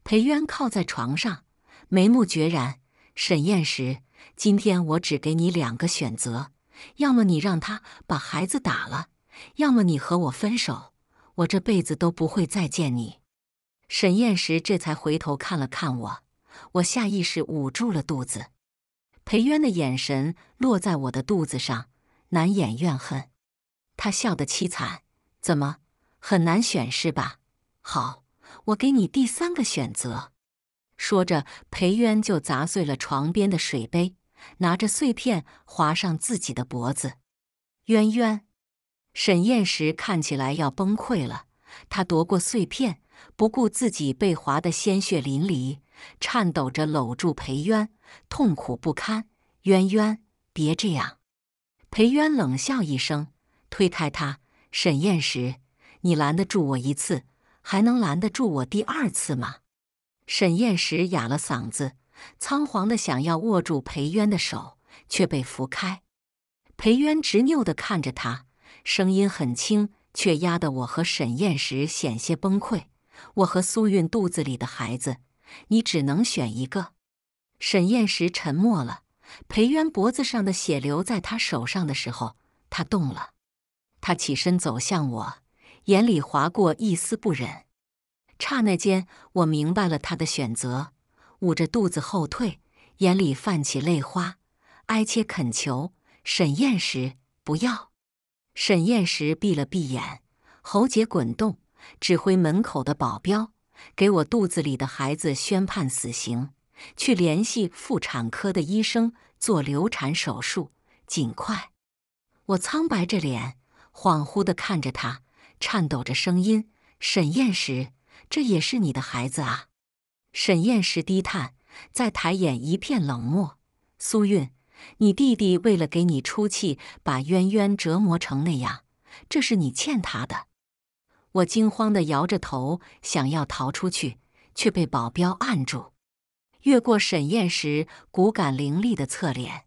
A: 裴渊靠在床上，眉目决然。沈燕时，今天我只给你两个选择：要么你让他把孩子打了，要么你和我分手，我这辈子都不会再见你。沈燕时这才回头看了看我，我下意识捂住了肚子。裴渊的眼神落在我的肚子上，难掩怨恨。他笑得凄惨：“怎么，很难选是吧？”好。我给你第三个选择，说着，裴渊就砸碎了床边的水杯，拿着碎片划上自己的脖子。渊渊，沈燕时看起来要崩溃了，他夺过碎片，不顾自己被划得鲜血淋漓，颤抖着搂住裴渊，痛苦不堪。渊渊，别这样。裴渊冷笑一声，推开他。沈燕时，你拦得住我一次？还能拦得住我第二次吗？沈燕石哑了嗓子，仓皇的想要握住裴渊的手，却被扶开。裴渊执拗的看着他，声音很轻，却压得我和沈燕石险些崩溃。我和苏韵肚子里的孩子，你只能选一个。沈燕石沉默了。裴渊脖子上的血流在他手上的时候，他动了。他起身走向我。眼里划过一丝不忍，刹那间，我明白了他的选择，捂着肚子后退，眼里泛起泪花，哀切恳求沈燕时不要。沈燕时闭了闭眼，喉结滚动，指挥门口的保镖给我肚子里的孩子宣判死刑，去联系妇产科的医生做流产手术，尽快。我苍白着脸，恍惚地看着他。颤抖着声音，沈砚时，这也是你的孩子啊！沈砚时低叹，再抬眼，一片冷漠。苏韵，你弟弟为了给你出气，把渊渊折磨成那样，这是你欠他的。我惊慌的摇着头，想要逃出去，却被保镖按住。越过沈晏时骨感凌厉的侧脸，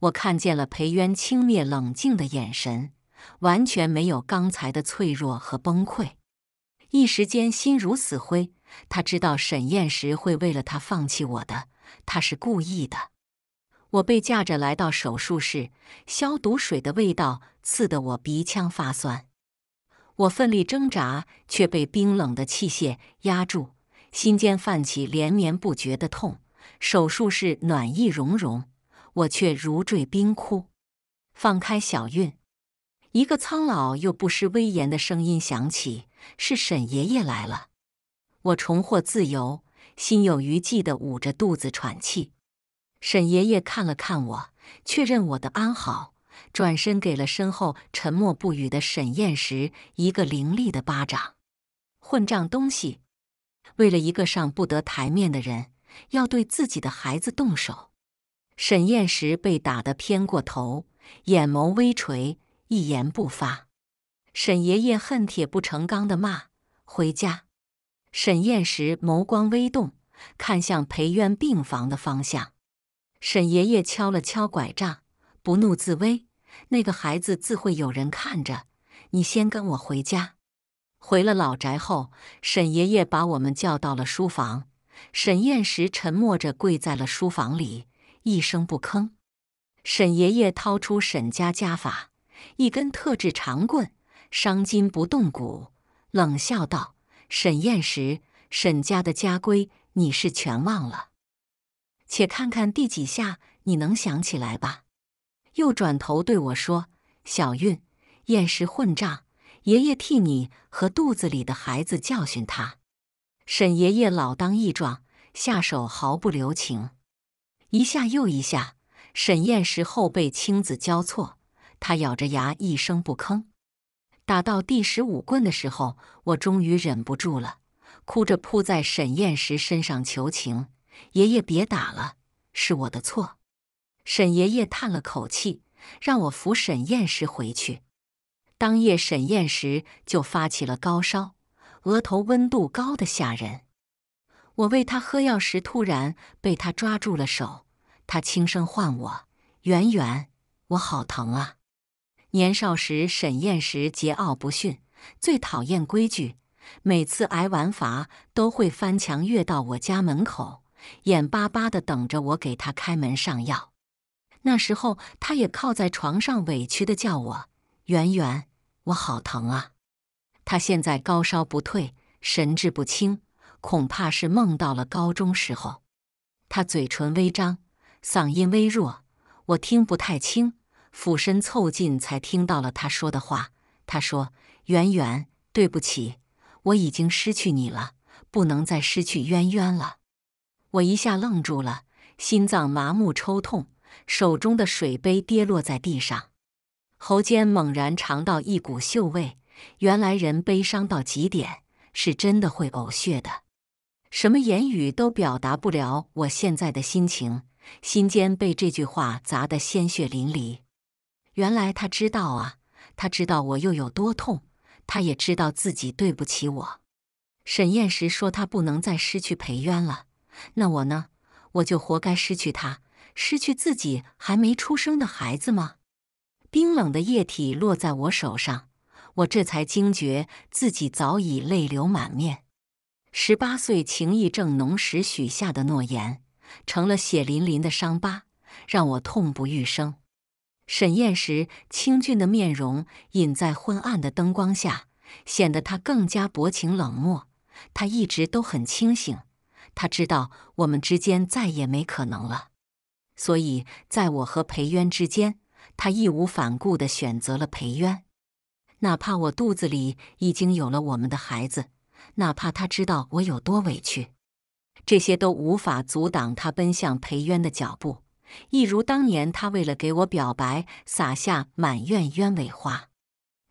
A: 我看见了裴渊轻蔑冷静的眼神。完全没有刚才的脆弱和崩溃，一时间心如死灰。他知道沈燕时会为了他放弃我的，他是故意的。我被架着来到手术室，消毒水的味道刺得我鼻腔发酸。我奋力挣扎，却被冰冷的器械压住，心间泛起连绵不绝的痛。手术室暖意融融，我却如坠冰窟。放开小韵。一个苍老又不失威严的声音响起：“是沈爷爷来了。”我重获自由，心有余悸地捂着肚子喘气。沈爷爷看了看我，确认我的安好，转身给了身后沉默不语的沈燕石一个凌厉的巴掌：“混账东西！为了一个上不得台面的人，要对自己的孩子动手！”沈燕石被打得偏过头，眼眸微垂。一言不发，沈爷爷恨铁不成钢的骂：“回家！”沈砚时眸光微动，看向裴渊病房的方向。沈爷爷敲了敲拐杖，不怒自威：“那个孩子自会有人看着，你先跟我回家。”回了老宅后，沈爷爷把我们叫到了书房。沈砚时沉默着跪在了书房里，一声不吭。沈爷爷掏出沈家家法。一根特制长棍，伤筋不动骨。冷笑道：“沈砚时，沈家的家规，你是全忘了？且看看第几下，你能想起来吧？”又转头对我说：“小韵，砚时混账，爷爷替你和肚子里的孩子教训他。沈爷爷老当益壮，下手毫不留情，一下又一下，沈砚时后背青紫交错。”他咬着牙一声不吭，打到第十五棍的时候，我终于忍不住了，哭着扑在沈燕时身上求情：“爷爷别打了，是我的错。”沈爷爷叹了口气，让我扶沈燕时回去。当夜，沈燕时就发起了高烧，额头温度高的吓人。我喂他喝药时，突然被他抓住了手，他轻声唤我：“圆圆，我好疼啊！”年少时，沈燕时桀骜不驯，最讨厌规矩。每次挨完罚，都会翻墙跃到我家门口，眼巴巴的等着我给他开门上药。那时候，他也靠在床上，委屈的叫我圆圆，我好疼啊。他现在高烧不退，神志不清，恐怕是梦到了高中时候。他嘴唇微张，嗓音微弱，我听不太清。俯身凑近，才听到了他说的话。他说：“圆圆，对不起，我已经失去你了，不能再失去渊渊了。”我一下愣住了，心脏麻木抽痛，手中的水杯跌落在地上，喉间猛然尝到一股嗅味。原来人悲伤到极点，是真的会呕血的。什么言语都表达不了我现在的心情，心间被这句话砸得鲜血淋漓。原来他知道啊，他知道我又有多痛，他也知道自己对不起我。沈燕石说他不能再失去裴渊了，那我呢？我就活该失去他，失去自己还没出生的孩子吗？冰冷的液体落在我手上，我这才惊觉自己早已泪流满面。十八岁情意正浓时许下的诺言，成了血淋淋的伤疤，让我痛不欲生。沈晏时清俊的面容隐在昏暗的灯光下，显得他更加薄情冷漠。他一直都很清醒，他知道我们之间再也没可能了，所以在我和裴渊之间，他义无反顾地选择了裴渊。哪怕我肚子里已经有了我们的孩子，哪怕他知道我有多委屈，这些都无法阻挡他奔向裴渊的脚步。一如当年，他为了给我表白，撒下满院鸢尾花。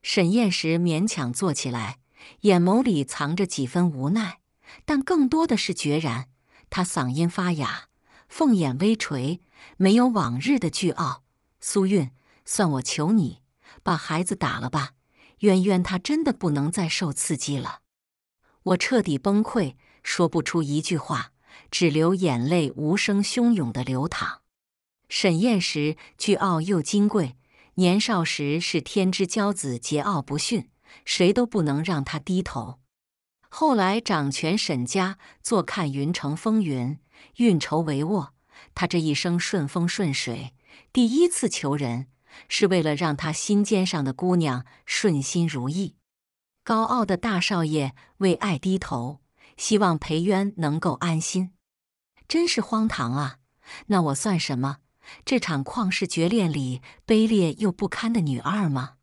A: 沈砚时勉强坐起来，眼眸里藏着几分无奈，但更多的是决然。他嗓音发哑，凤眼微垂，没有往日的倨傲。苏韵，算我求你，把孩子打了吧。渊渊，他真的不能再受刺激了。我彻底崩溃，说不出一句话，只流眼泪，无声汹涌地流淌。沈砚时倨傲又金贵，年少时是天之骄子，桀骜不驯，谁都不能让他低头。后来掌权沈家，坐看云城风云，运筹帷幄。他这一生顺风顺水。第一次求人，是为了让他心尖上的姑娘顺心如意。高傲的大少爷为爱低头，希望裴渊能够安心，真是荒唐啊！那我算什么？这场旷世绝恋里卑劣又不堪的女二吗？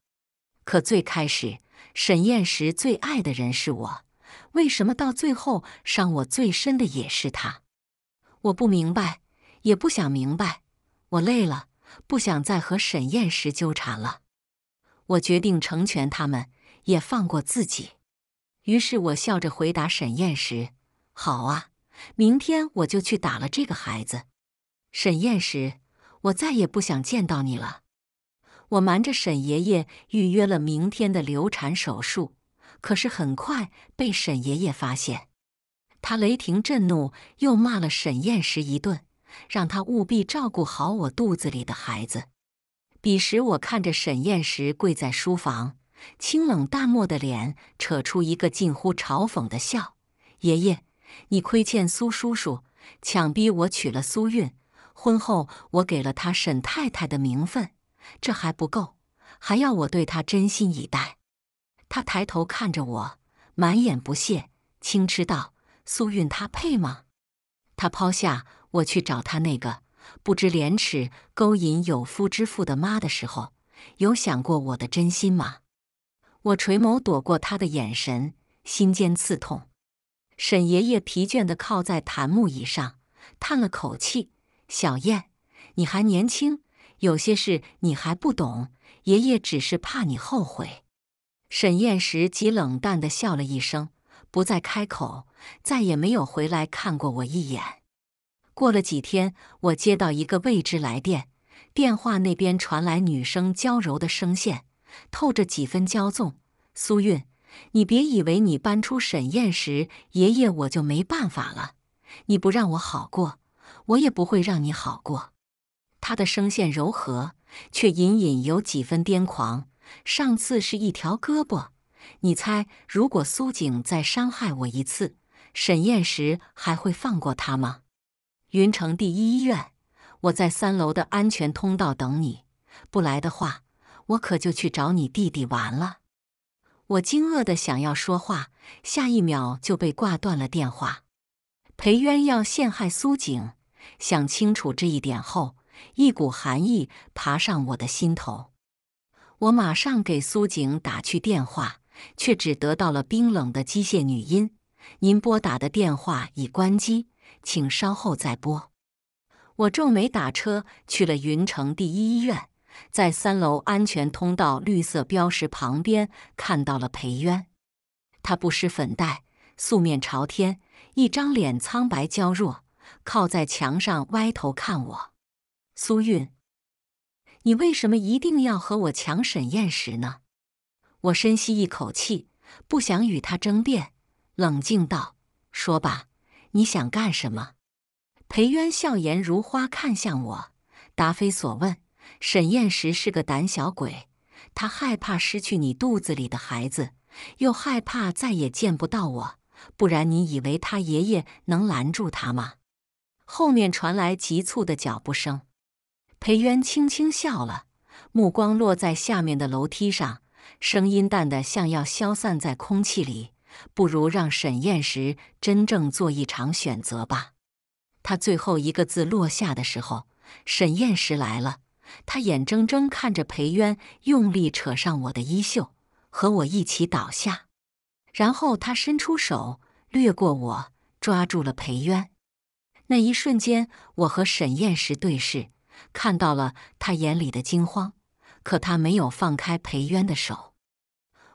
A: 可最开始沈燕时最爱的人是我，为什么到最后伤我最深的也是他？我不明白，也不想明白。我累了，不想再和沈燕时纠缠了。我决定成全他们，也放过自己。于是我笑着回答沈燕时：“好啊，明天我就去打了这个孩子。”沈燕时。我再也不想见到你了。我瞒着沈爷爷预约了明天的流产手术，可是很快被沈爷爷发现。他雷霆震怒，又骂了沈燕时一顿，让他务必照顾好我肚子里的孩子。彼时，我看着沈燕时跪在书房，清冷淡漠的脸扯出一个近乎嘲讽的笑：“爷爷，你亏欠苏叔叔，强逼我娶了苏韵。”婚后，我给了他沈太太的名分，这还不够，还要我对他真心以待。他抬头看着我，满眼不屑，轻嗤道：“苏韵，他配吗？”他抛下我去找他那个不知廉耻、勾引有夫之妇的妈的时候，有想过我的真心吗？我垂眸躲过他的眼神，心尖刺痛。沈爷爷疲倦地靠在檀木椅上，叹了口气。小燕，你还年轻，有些事你还不懂。爷爷只是怕你后悔。沈燕时极冷淡的笑了一声，不再开口，再也没有回来看过我一眼。过了几天，我接到一个未知来电，电话那边传来女生娇柔的声线，透着几分骄纵：“苏韵，你别以为你搬出沈燕时爷爷我就没办法了，你不让我好过。”我也不会让你好过。他的声线柔和，却隐隐有几分癫狂。上次是一条胳膊，你猜，如果苏景再伤害我一次，沈燕时还会放过他吗？云城第一医院，我在三楼的安全通道等你。不来的话，我可就去找你弟弟玩了。我惊愕地想要说话，下一秒就被挂断了电话。裴渊要陷害苏景。想清楚这一点后，一股寒意爬上我的心头。我马上给苏景打去电话，却只得到了冰冷的机械女音：“您拨打的电话已关机，请稍后再拨。”我皱眉打车去了云城第一医院，在三楼安全通道绿色标识旁边看到了裴渊。他不施粉黛，素面朝天，一张脸苍白娇弱。靠在墙上，歪头看我，苏韵，你为什么一定要和我抢沈燕石呢？我深吸一口气，不想与他争辩，冷静道：“说吧，你想干什么？”裴渊笑颜如花，看向我，答非所问：“沈燕石是个胆小鬼，他害怕失去你肚子里的孩子，又害怕再也见不到我。不然你以为他爷爷能拦住他吗？”后面传来急促的脚步声，裴渊轻轻笑了，目光落在下面的楼梯上，声音淡得像要消散在空气里。不如让沈燕石真正做一场选择吧。他最后一个字落下的时候，沈燕石来了。他眼睁睁看着裴渊用力扯上我的衣袖，和我一起倒下，然后他伸出手，掠过我，抓住了裴渊。那一瞬间，我和沈燕石对视，看到了他眼里的惊慌，可他没有放开裴渊的手。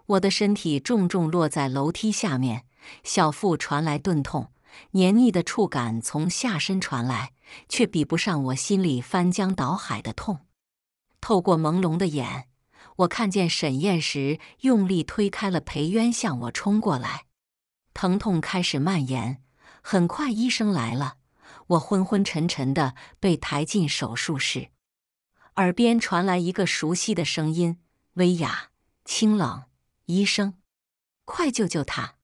A: 我的身体重重落在楼梯下面，小腹传来钝痛，黏腻的触感从下身传来，却比不上我心里翻江倒海的痛。透过朦胧的眼，我看见沈燕时用力推开了裴渊，向我冲过来。疼痛开始蔓延，很快医生来了。我昏昏沉沉的被抬进手术室，耳边传来一个熟悉的声音，微哑、清冷。医生，快救救他！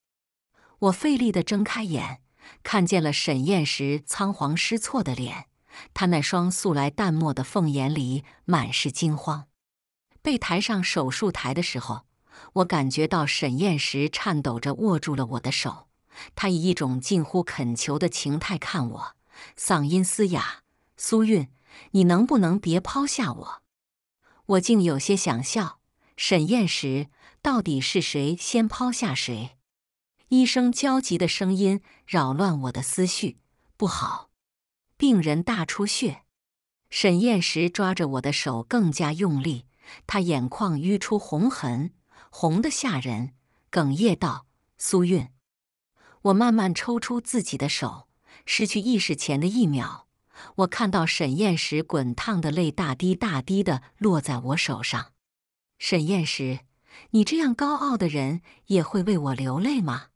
A: 我费力的睁开眼，看见了沈燕时仓皇失措的脸，他那双素来淡漠的凤眼里满是惊慌。被抬上手术台的时候，我感觉到沈燕时颤抖着握住了我的手，他以一种近乎恳求的情态看我。嗓音嘶哑，苏韵，你能不能别抛下我？我竟有些想笑。沈燕时到底是谁先抛下谁？医生焦急的声音扰乱我的思绪。不好，病人大出血！沈燕时抓着我的手更加用力，他眼眶淤出红痕，红得吓人，哽咽道：“苏韵。”我慢慢抽出自己的手。失去意识前的一秒，我看到沈晏时滚烫的泪大滴大滴的落在我手上。沈晏时，你这样高傲的人也会为我流泪吗？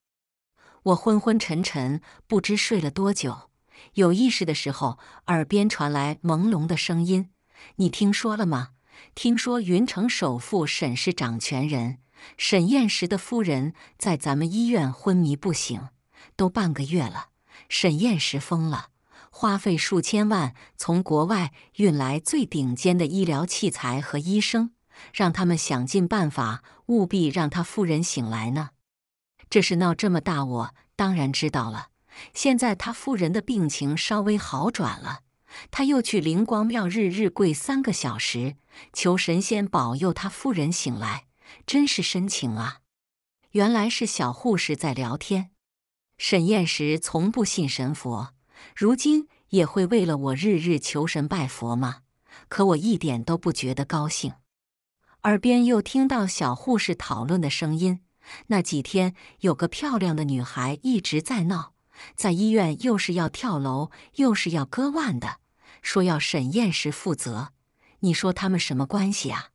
A: 我昏昏沉沉，不知睡了多久。有意识的时候，耳边传来朦胧的声音：“你听说了吗？听说云城首富沈氏掌权人沈晏时的夫人在咱们医院昏迷不醒，都半个月了。”沈燕石疯了，花费数千万从国外运来最顶尖的医疗器材和医生，让他们想尽办法，务必让他夫人醒来呢。这事闹这么大，我当然知道了。现在他夫人的病情稍微好转了，他又去灵光庙日日跪三个小时，求神仙保佑他夫人醒来，真是深情啊。原来是小护士在聊天。沈燕石从不信神佛，如今也会为了我日日求神拜佛吗？可我一点都不觉得高兴。耳边又听到小护士讨论的声音。那几天有个漂亮的女孩一直在闹，在医院又是要跳楼，又是要割腕的，说要沈燕石负责。你说他们什么关系啊？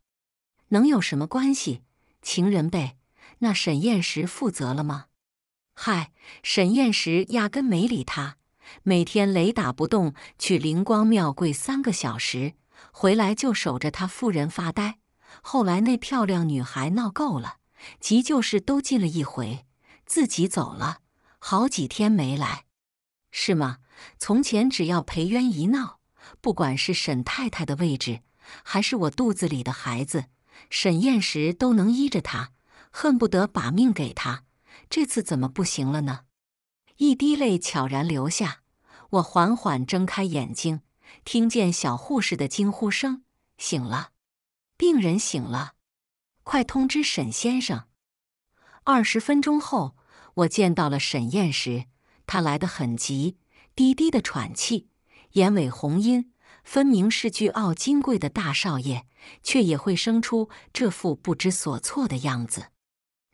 A: 能有什么关系？情人呗。那沈燕石负责了吗？嗨，沈砚石压根没理他，每天雷打不动去灵光庙跪三个小时，回来就守着他夫人发呆。后来那漂亮女孩闹够了，急救室都进了一回，自己走了，好几天没来，是吗？从前只要裴渊一闹，不管是沈太太的位置，还是我肚子里的孩子，沈砚石都能依着他，恨不得把命给他。这次怎么不行了呢？一滴泪悄然流下，我缓缓睁开眼睛，听见小护士的惊呼声：“醒了，病人醒了，快通知沈先生。”二十分钟后，我见到了沈燕时，她来得很急，低低的喘气，眼尾红晕，分明是巨傲金贵的大少爷，却也会生出这副不知所措的样子。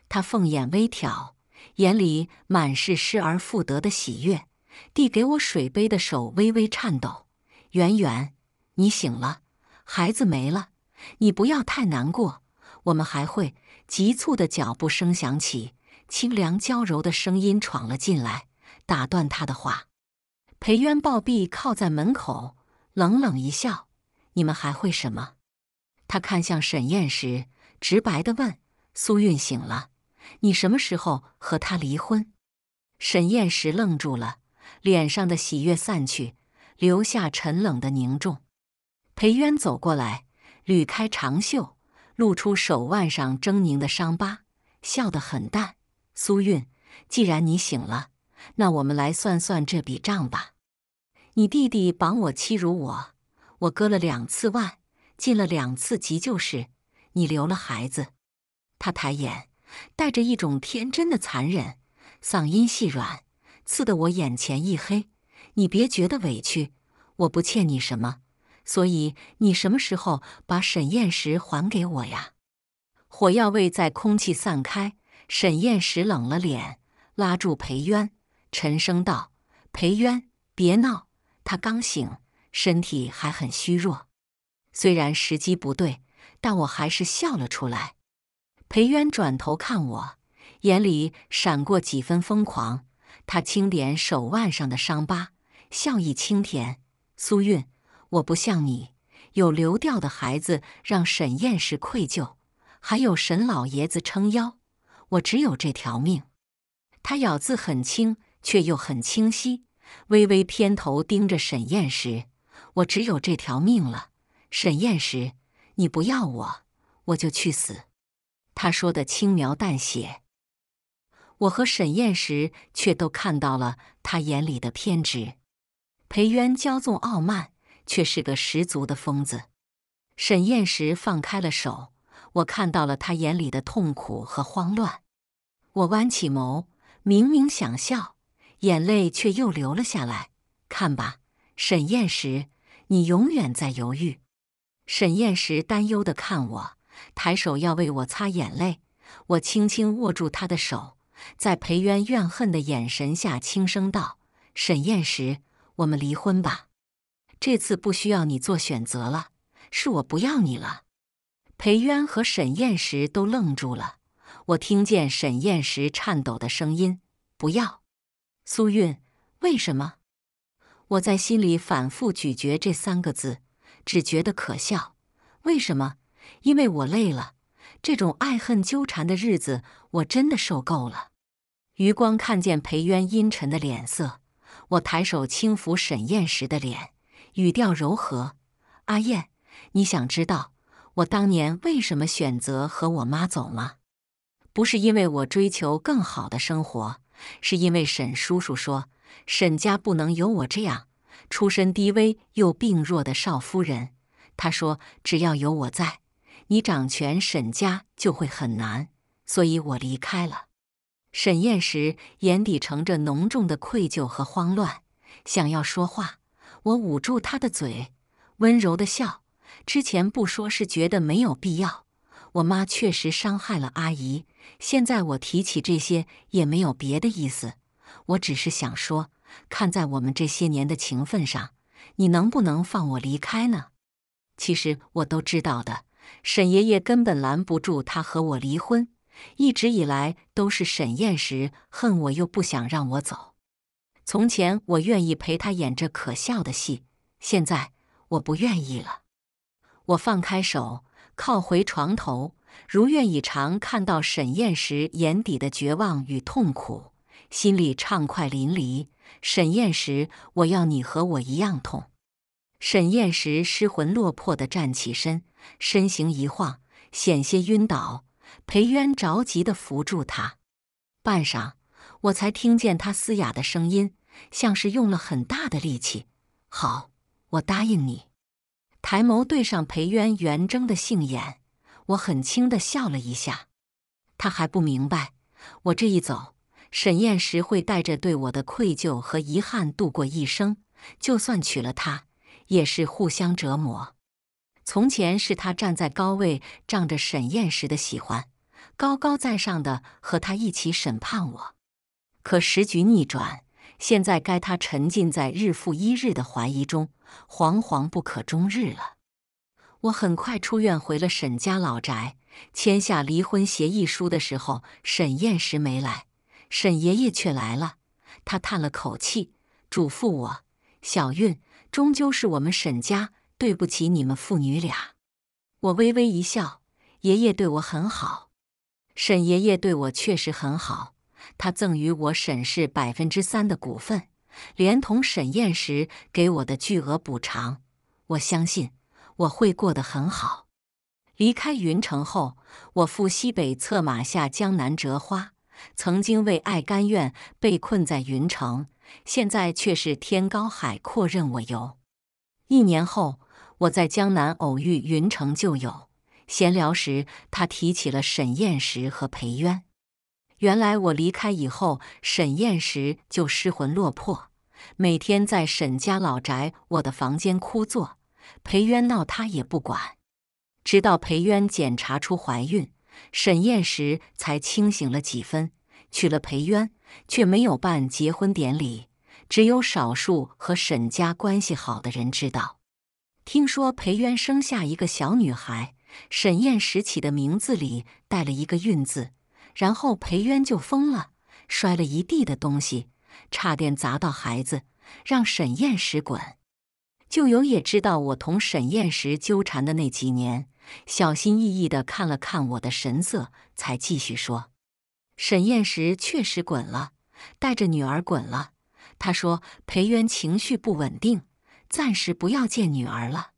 A: 他凤眼微挑。眼里满是失而复得的喜悦，递给我水杯的手微微颤抖。圆圆，你醒了，孩子没了，你不要太难过。我们还会……急促的脚步声响起，清凉娇柔的声音闯了进来，打断他的话。裴渊抱臂靠在门口，冷冷一笑：“你们还会什么？”他看向沈燕时，直白的问：“苏韵醒了。”你什么时候和他离婚？沈燕石愣住了，脸上的喜悦散去，留下沉冷的凝重。裴渊走过来，捋开长袖，露出手腕上狰狞的伤疤，笑得很淡。苏韵，既然你醒了，那我们来算算这笔账吧。你弟弟绑我，欺辱我，我割了两次腕，进了两次急救室，你留了孩子。他抬眼。带着一种天真的残忍，嗓音细软，刺得我眼前一黑。你别觉得委屈，我不欠你什么。所以你什么时候把沈砚石还给我呀？火药味在空气散开。沈砚石冷了脸，拉住裴渊，沉声道：“裴渊，别闹，他刚醒，身体还很虚弱。”虽然时机不对，但我还是笑了出来。裴渊转头看我，眼里闪过几分疯狂。他轻点手腕上的伤疤，笑意清甜。苏韵，我不像你，有流掉的孩子让沈燕时愧疚，还有沈老爷子撑腰，我只有这条命。他咬字很轻，却又很清晰，微微偏头盯着沈燕时。我只有这条命了，沈燕时，你不要我，我就去死。他说的轻描淡写，我和沈砚时却都看到了他眼里的偏执。裴渊骄纵傲慢，却是个十足的疯子。沈砚时放开了手，我看到了他眼里的痛苦和慌乱。我弯起眸，明明想笑，眼泪却又流了下来。看吧，沈砚时，你永远在犹豫。沈砚时担忧的看我。抬手要为我擦眼泪，我轻轻握住他的手，在裴渊怨恨的眼神下轻声道：“沈燕时，我们离婚吧。这次不需要你做选择了，是我不要你了。”裴渊和沈燕时都愣住了。我听见沈燕时颤抖的声音：“不要，苏韵，为什么？”我在心里反复咀嚼这三个字，只觉得可笑。为什么？因为我累了，这种爱恨纠缠的日子我真的受够了。余光看见裴渊阴沉的脸色，我抬手轻抚沈燕时的脸，语调柔和：“阿燕，你想知道我当年为什么选择和我妈走吗？不是因为我追求更好的生活，是因为沈叔叔说，沈家不能有我这样出身低微又病弱的少夫人。他说，只要有我在。”你掌权，沈家就会很难，所以我离开了。沈燕时眼底盛着浓重的愧疚和慌乱，想要说话，我捂住她的嘴，温柔地笑。之前不说是觉得没有必要，我妈确实伤害了阿姨，现在我提起这些也没有别的意思，我只是想说，看在我们这些年的情分上，你能不能放我离开呢？其实我都知道的。沈爷爷根本拦不住他和我离婚。一直以来都是沈燕时恨我，又不想让我走。从前我愿意陪他演这可笑的戏，现在我不愿意了。我放开手，靠回床头，如愿以偿看到沈燕时眼底的绝望与痛苦，心里畅快淋漓。沈燕时，我要你和我一样痛。沈燕时失魂落魄地站起身，身形一晃，险些晕倒。裴渊着急地扶住他，半晌，我才听见他嘶哑的声音，像是用了很大的力气：“好，我答应你。”抬眸对上裴渊圆睁的杏眼，我很轻地笑了一下。他还不明白，我这一走，沈燕时会带着对我的愧疚和遗憾度过一生，就算娶了她。也是互相折磨。从前是他站在高位，仗着沈晏时的喜欢，高高在上的和他一起审判我。可时局逆转，现在该他沉浸在日复一日的怀疑中，惶惶不可终日了。我很快出院，回了沈家老宅，签下离婚协议书的时候，沈晏时没来，沈爷爷却来了。他叹了口气，嘱咐我：“小韵，终究是我们沈家对不起你们父女俩。我微微一笑，爷爷对我很好，沈爷爷对我确实很好。他赠予我沈氏百分之三的股份，连同沈燕时给我的巨额补偿，我相信我会过得很好。离开云城后，我赴西北策马，下江南折花。曾经为爱甘愿被困在云城。现在却是天高海阔任我游。一年后，我在江南偶遇云城旧友，闲聊时他提起了沈燕石和裴渊。原来我离开以后，沈燕石就失魂落魄，每天在沈家老宅我的房间枯坐。裴渊闹他也不管，直到裴渊检查出怀孕，沈燕石才清醒了几分。娶了裴渊，却没有办结婚典礼，只有少数和沈家关系好的人知道。听说裴渊生下一个小女孩，沈燕时起的名字里带了一个“韵字，然后裴渊就疯了，摔了一地的东西，差点砸到孩子，让沈燕时滚。旧友也知道我同沈燕时纠缠的那几年，小心翼翼地看了看我的神色，才继续说。沈燕时确实滚了，带着女儿滚了。他说：“裴渊情绪不稳定，暂时不要见女儿了。”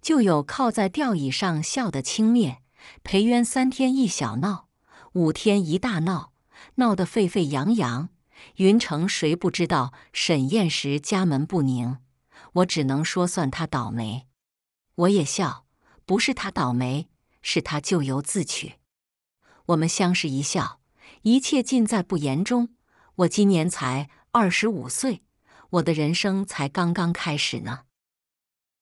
A: 就有靠在吊椅上笑的轻蔑。裴渊三天一小闹，五天一大闹，闹得沸沸扬扬。云城谁不知道沈燕时家门不宁？我只能说算他倒霉。我也笑，不是他倒霉，是他咎由自取。我们相视一笑。一切尽在不言中。我今年才二十五岁，我的人生才刚刚开始呢。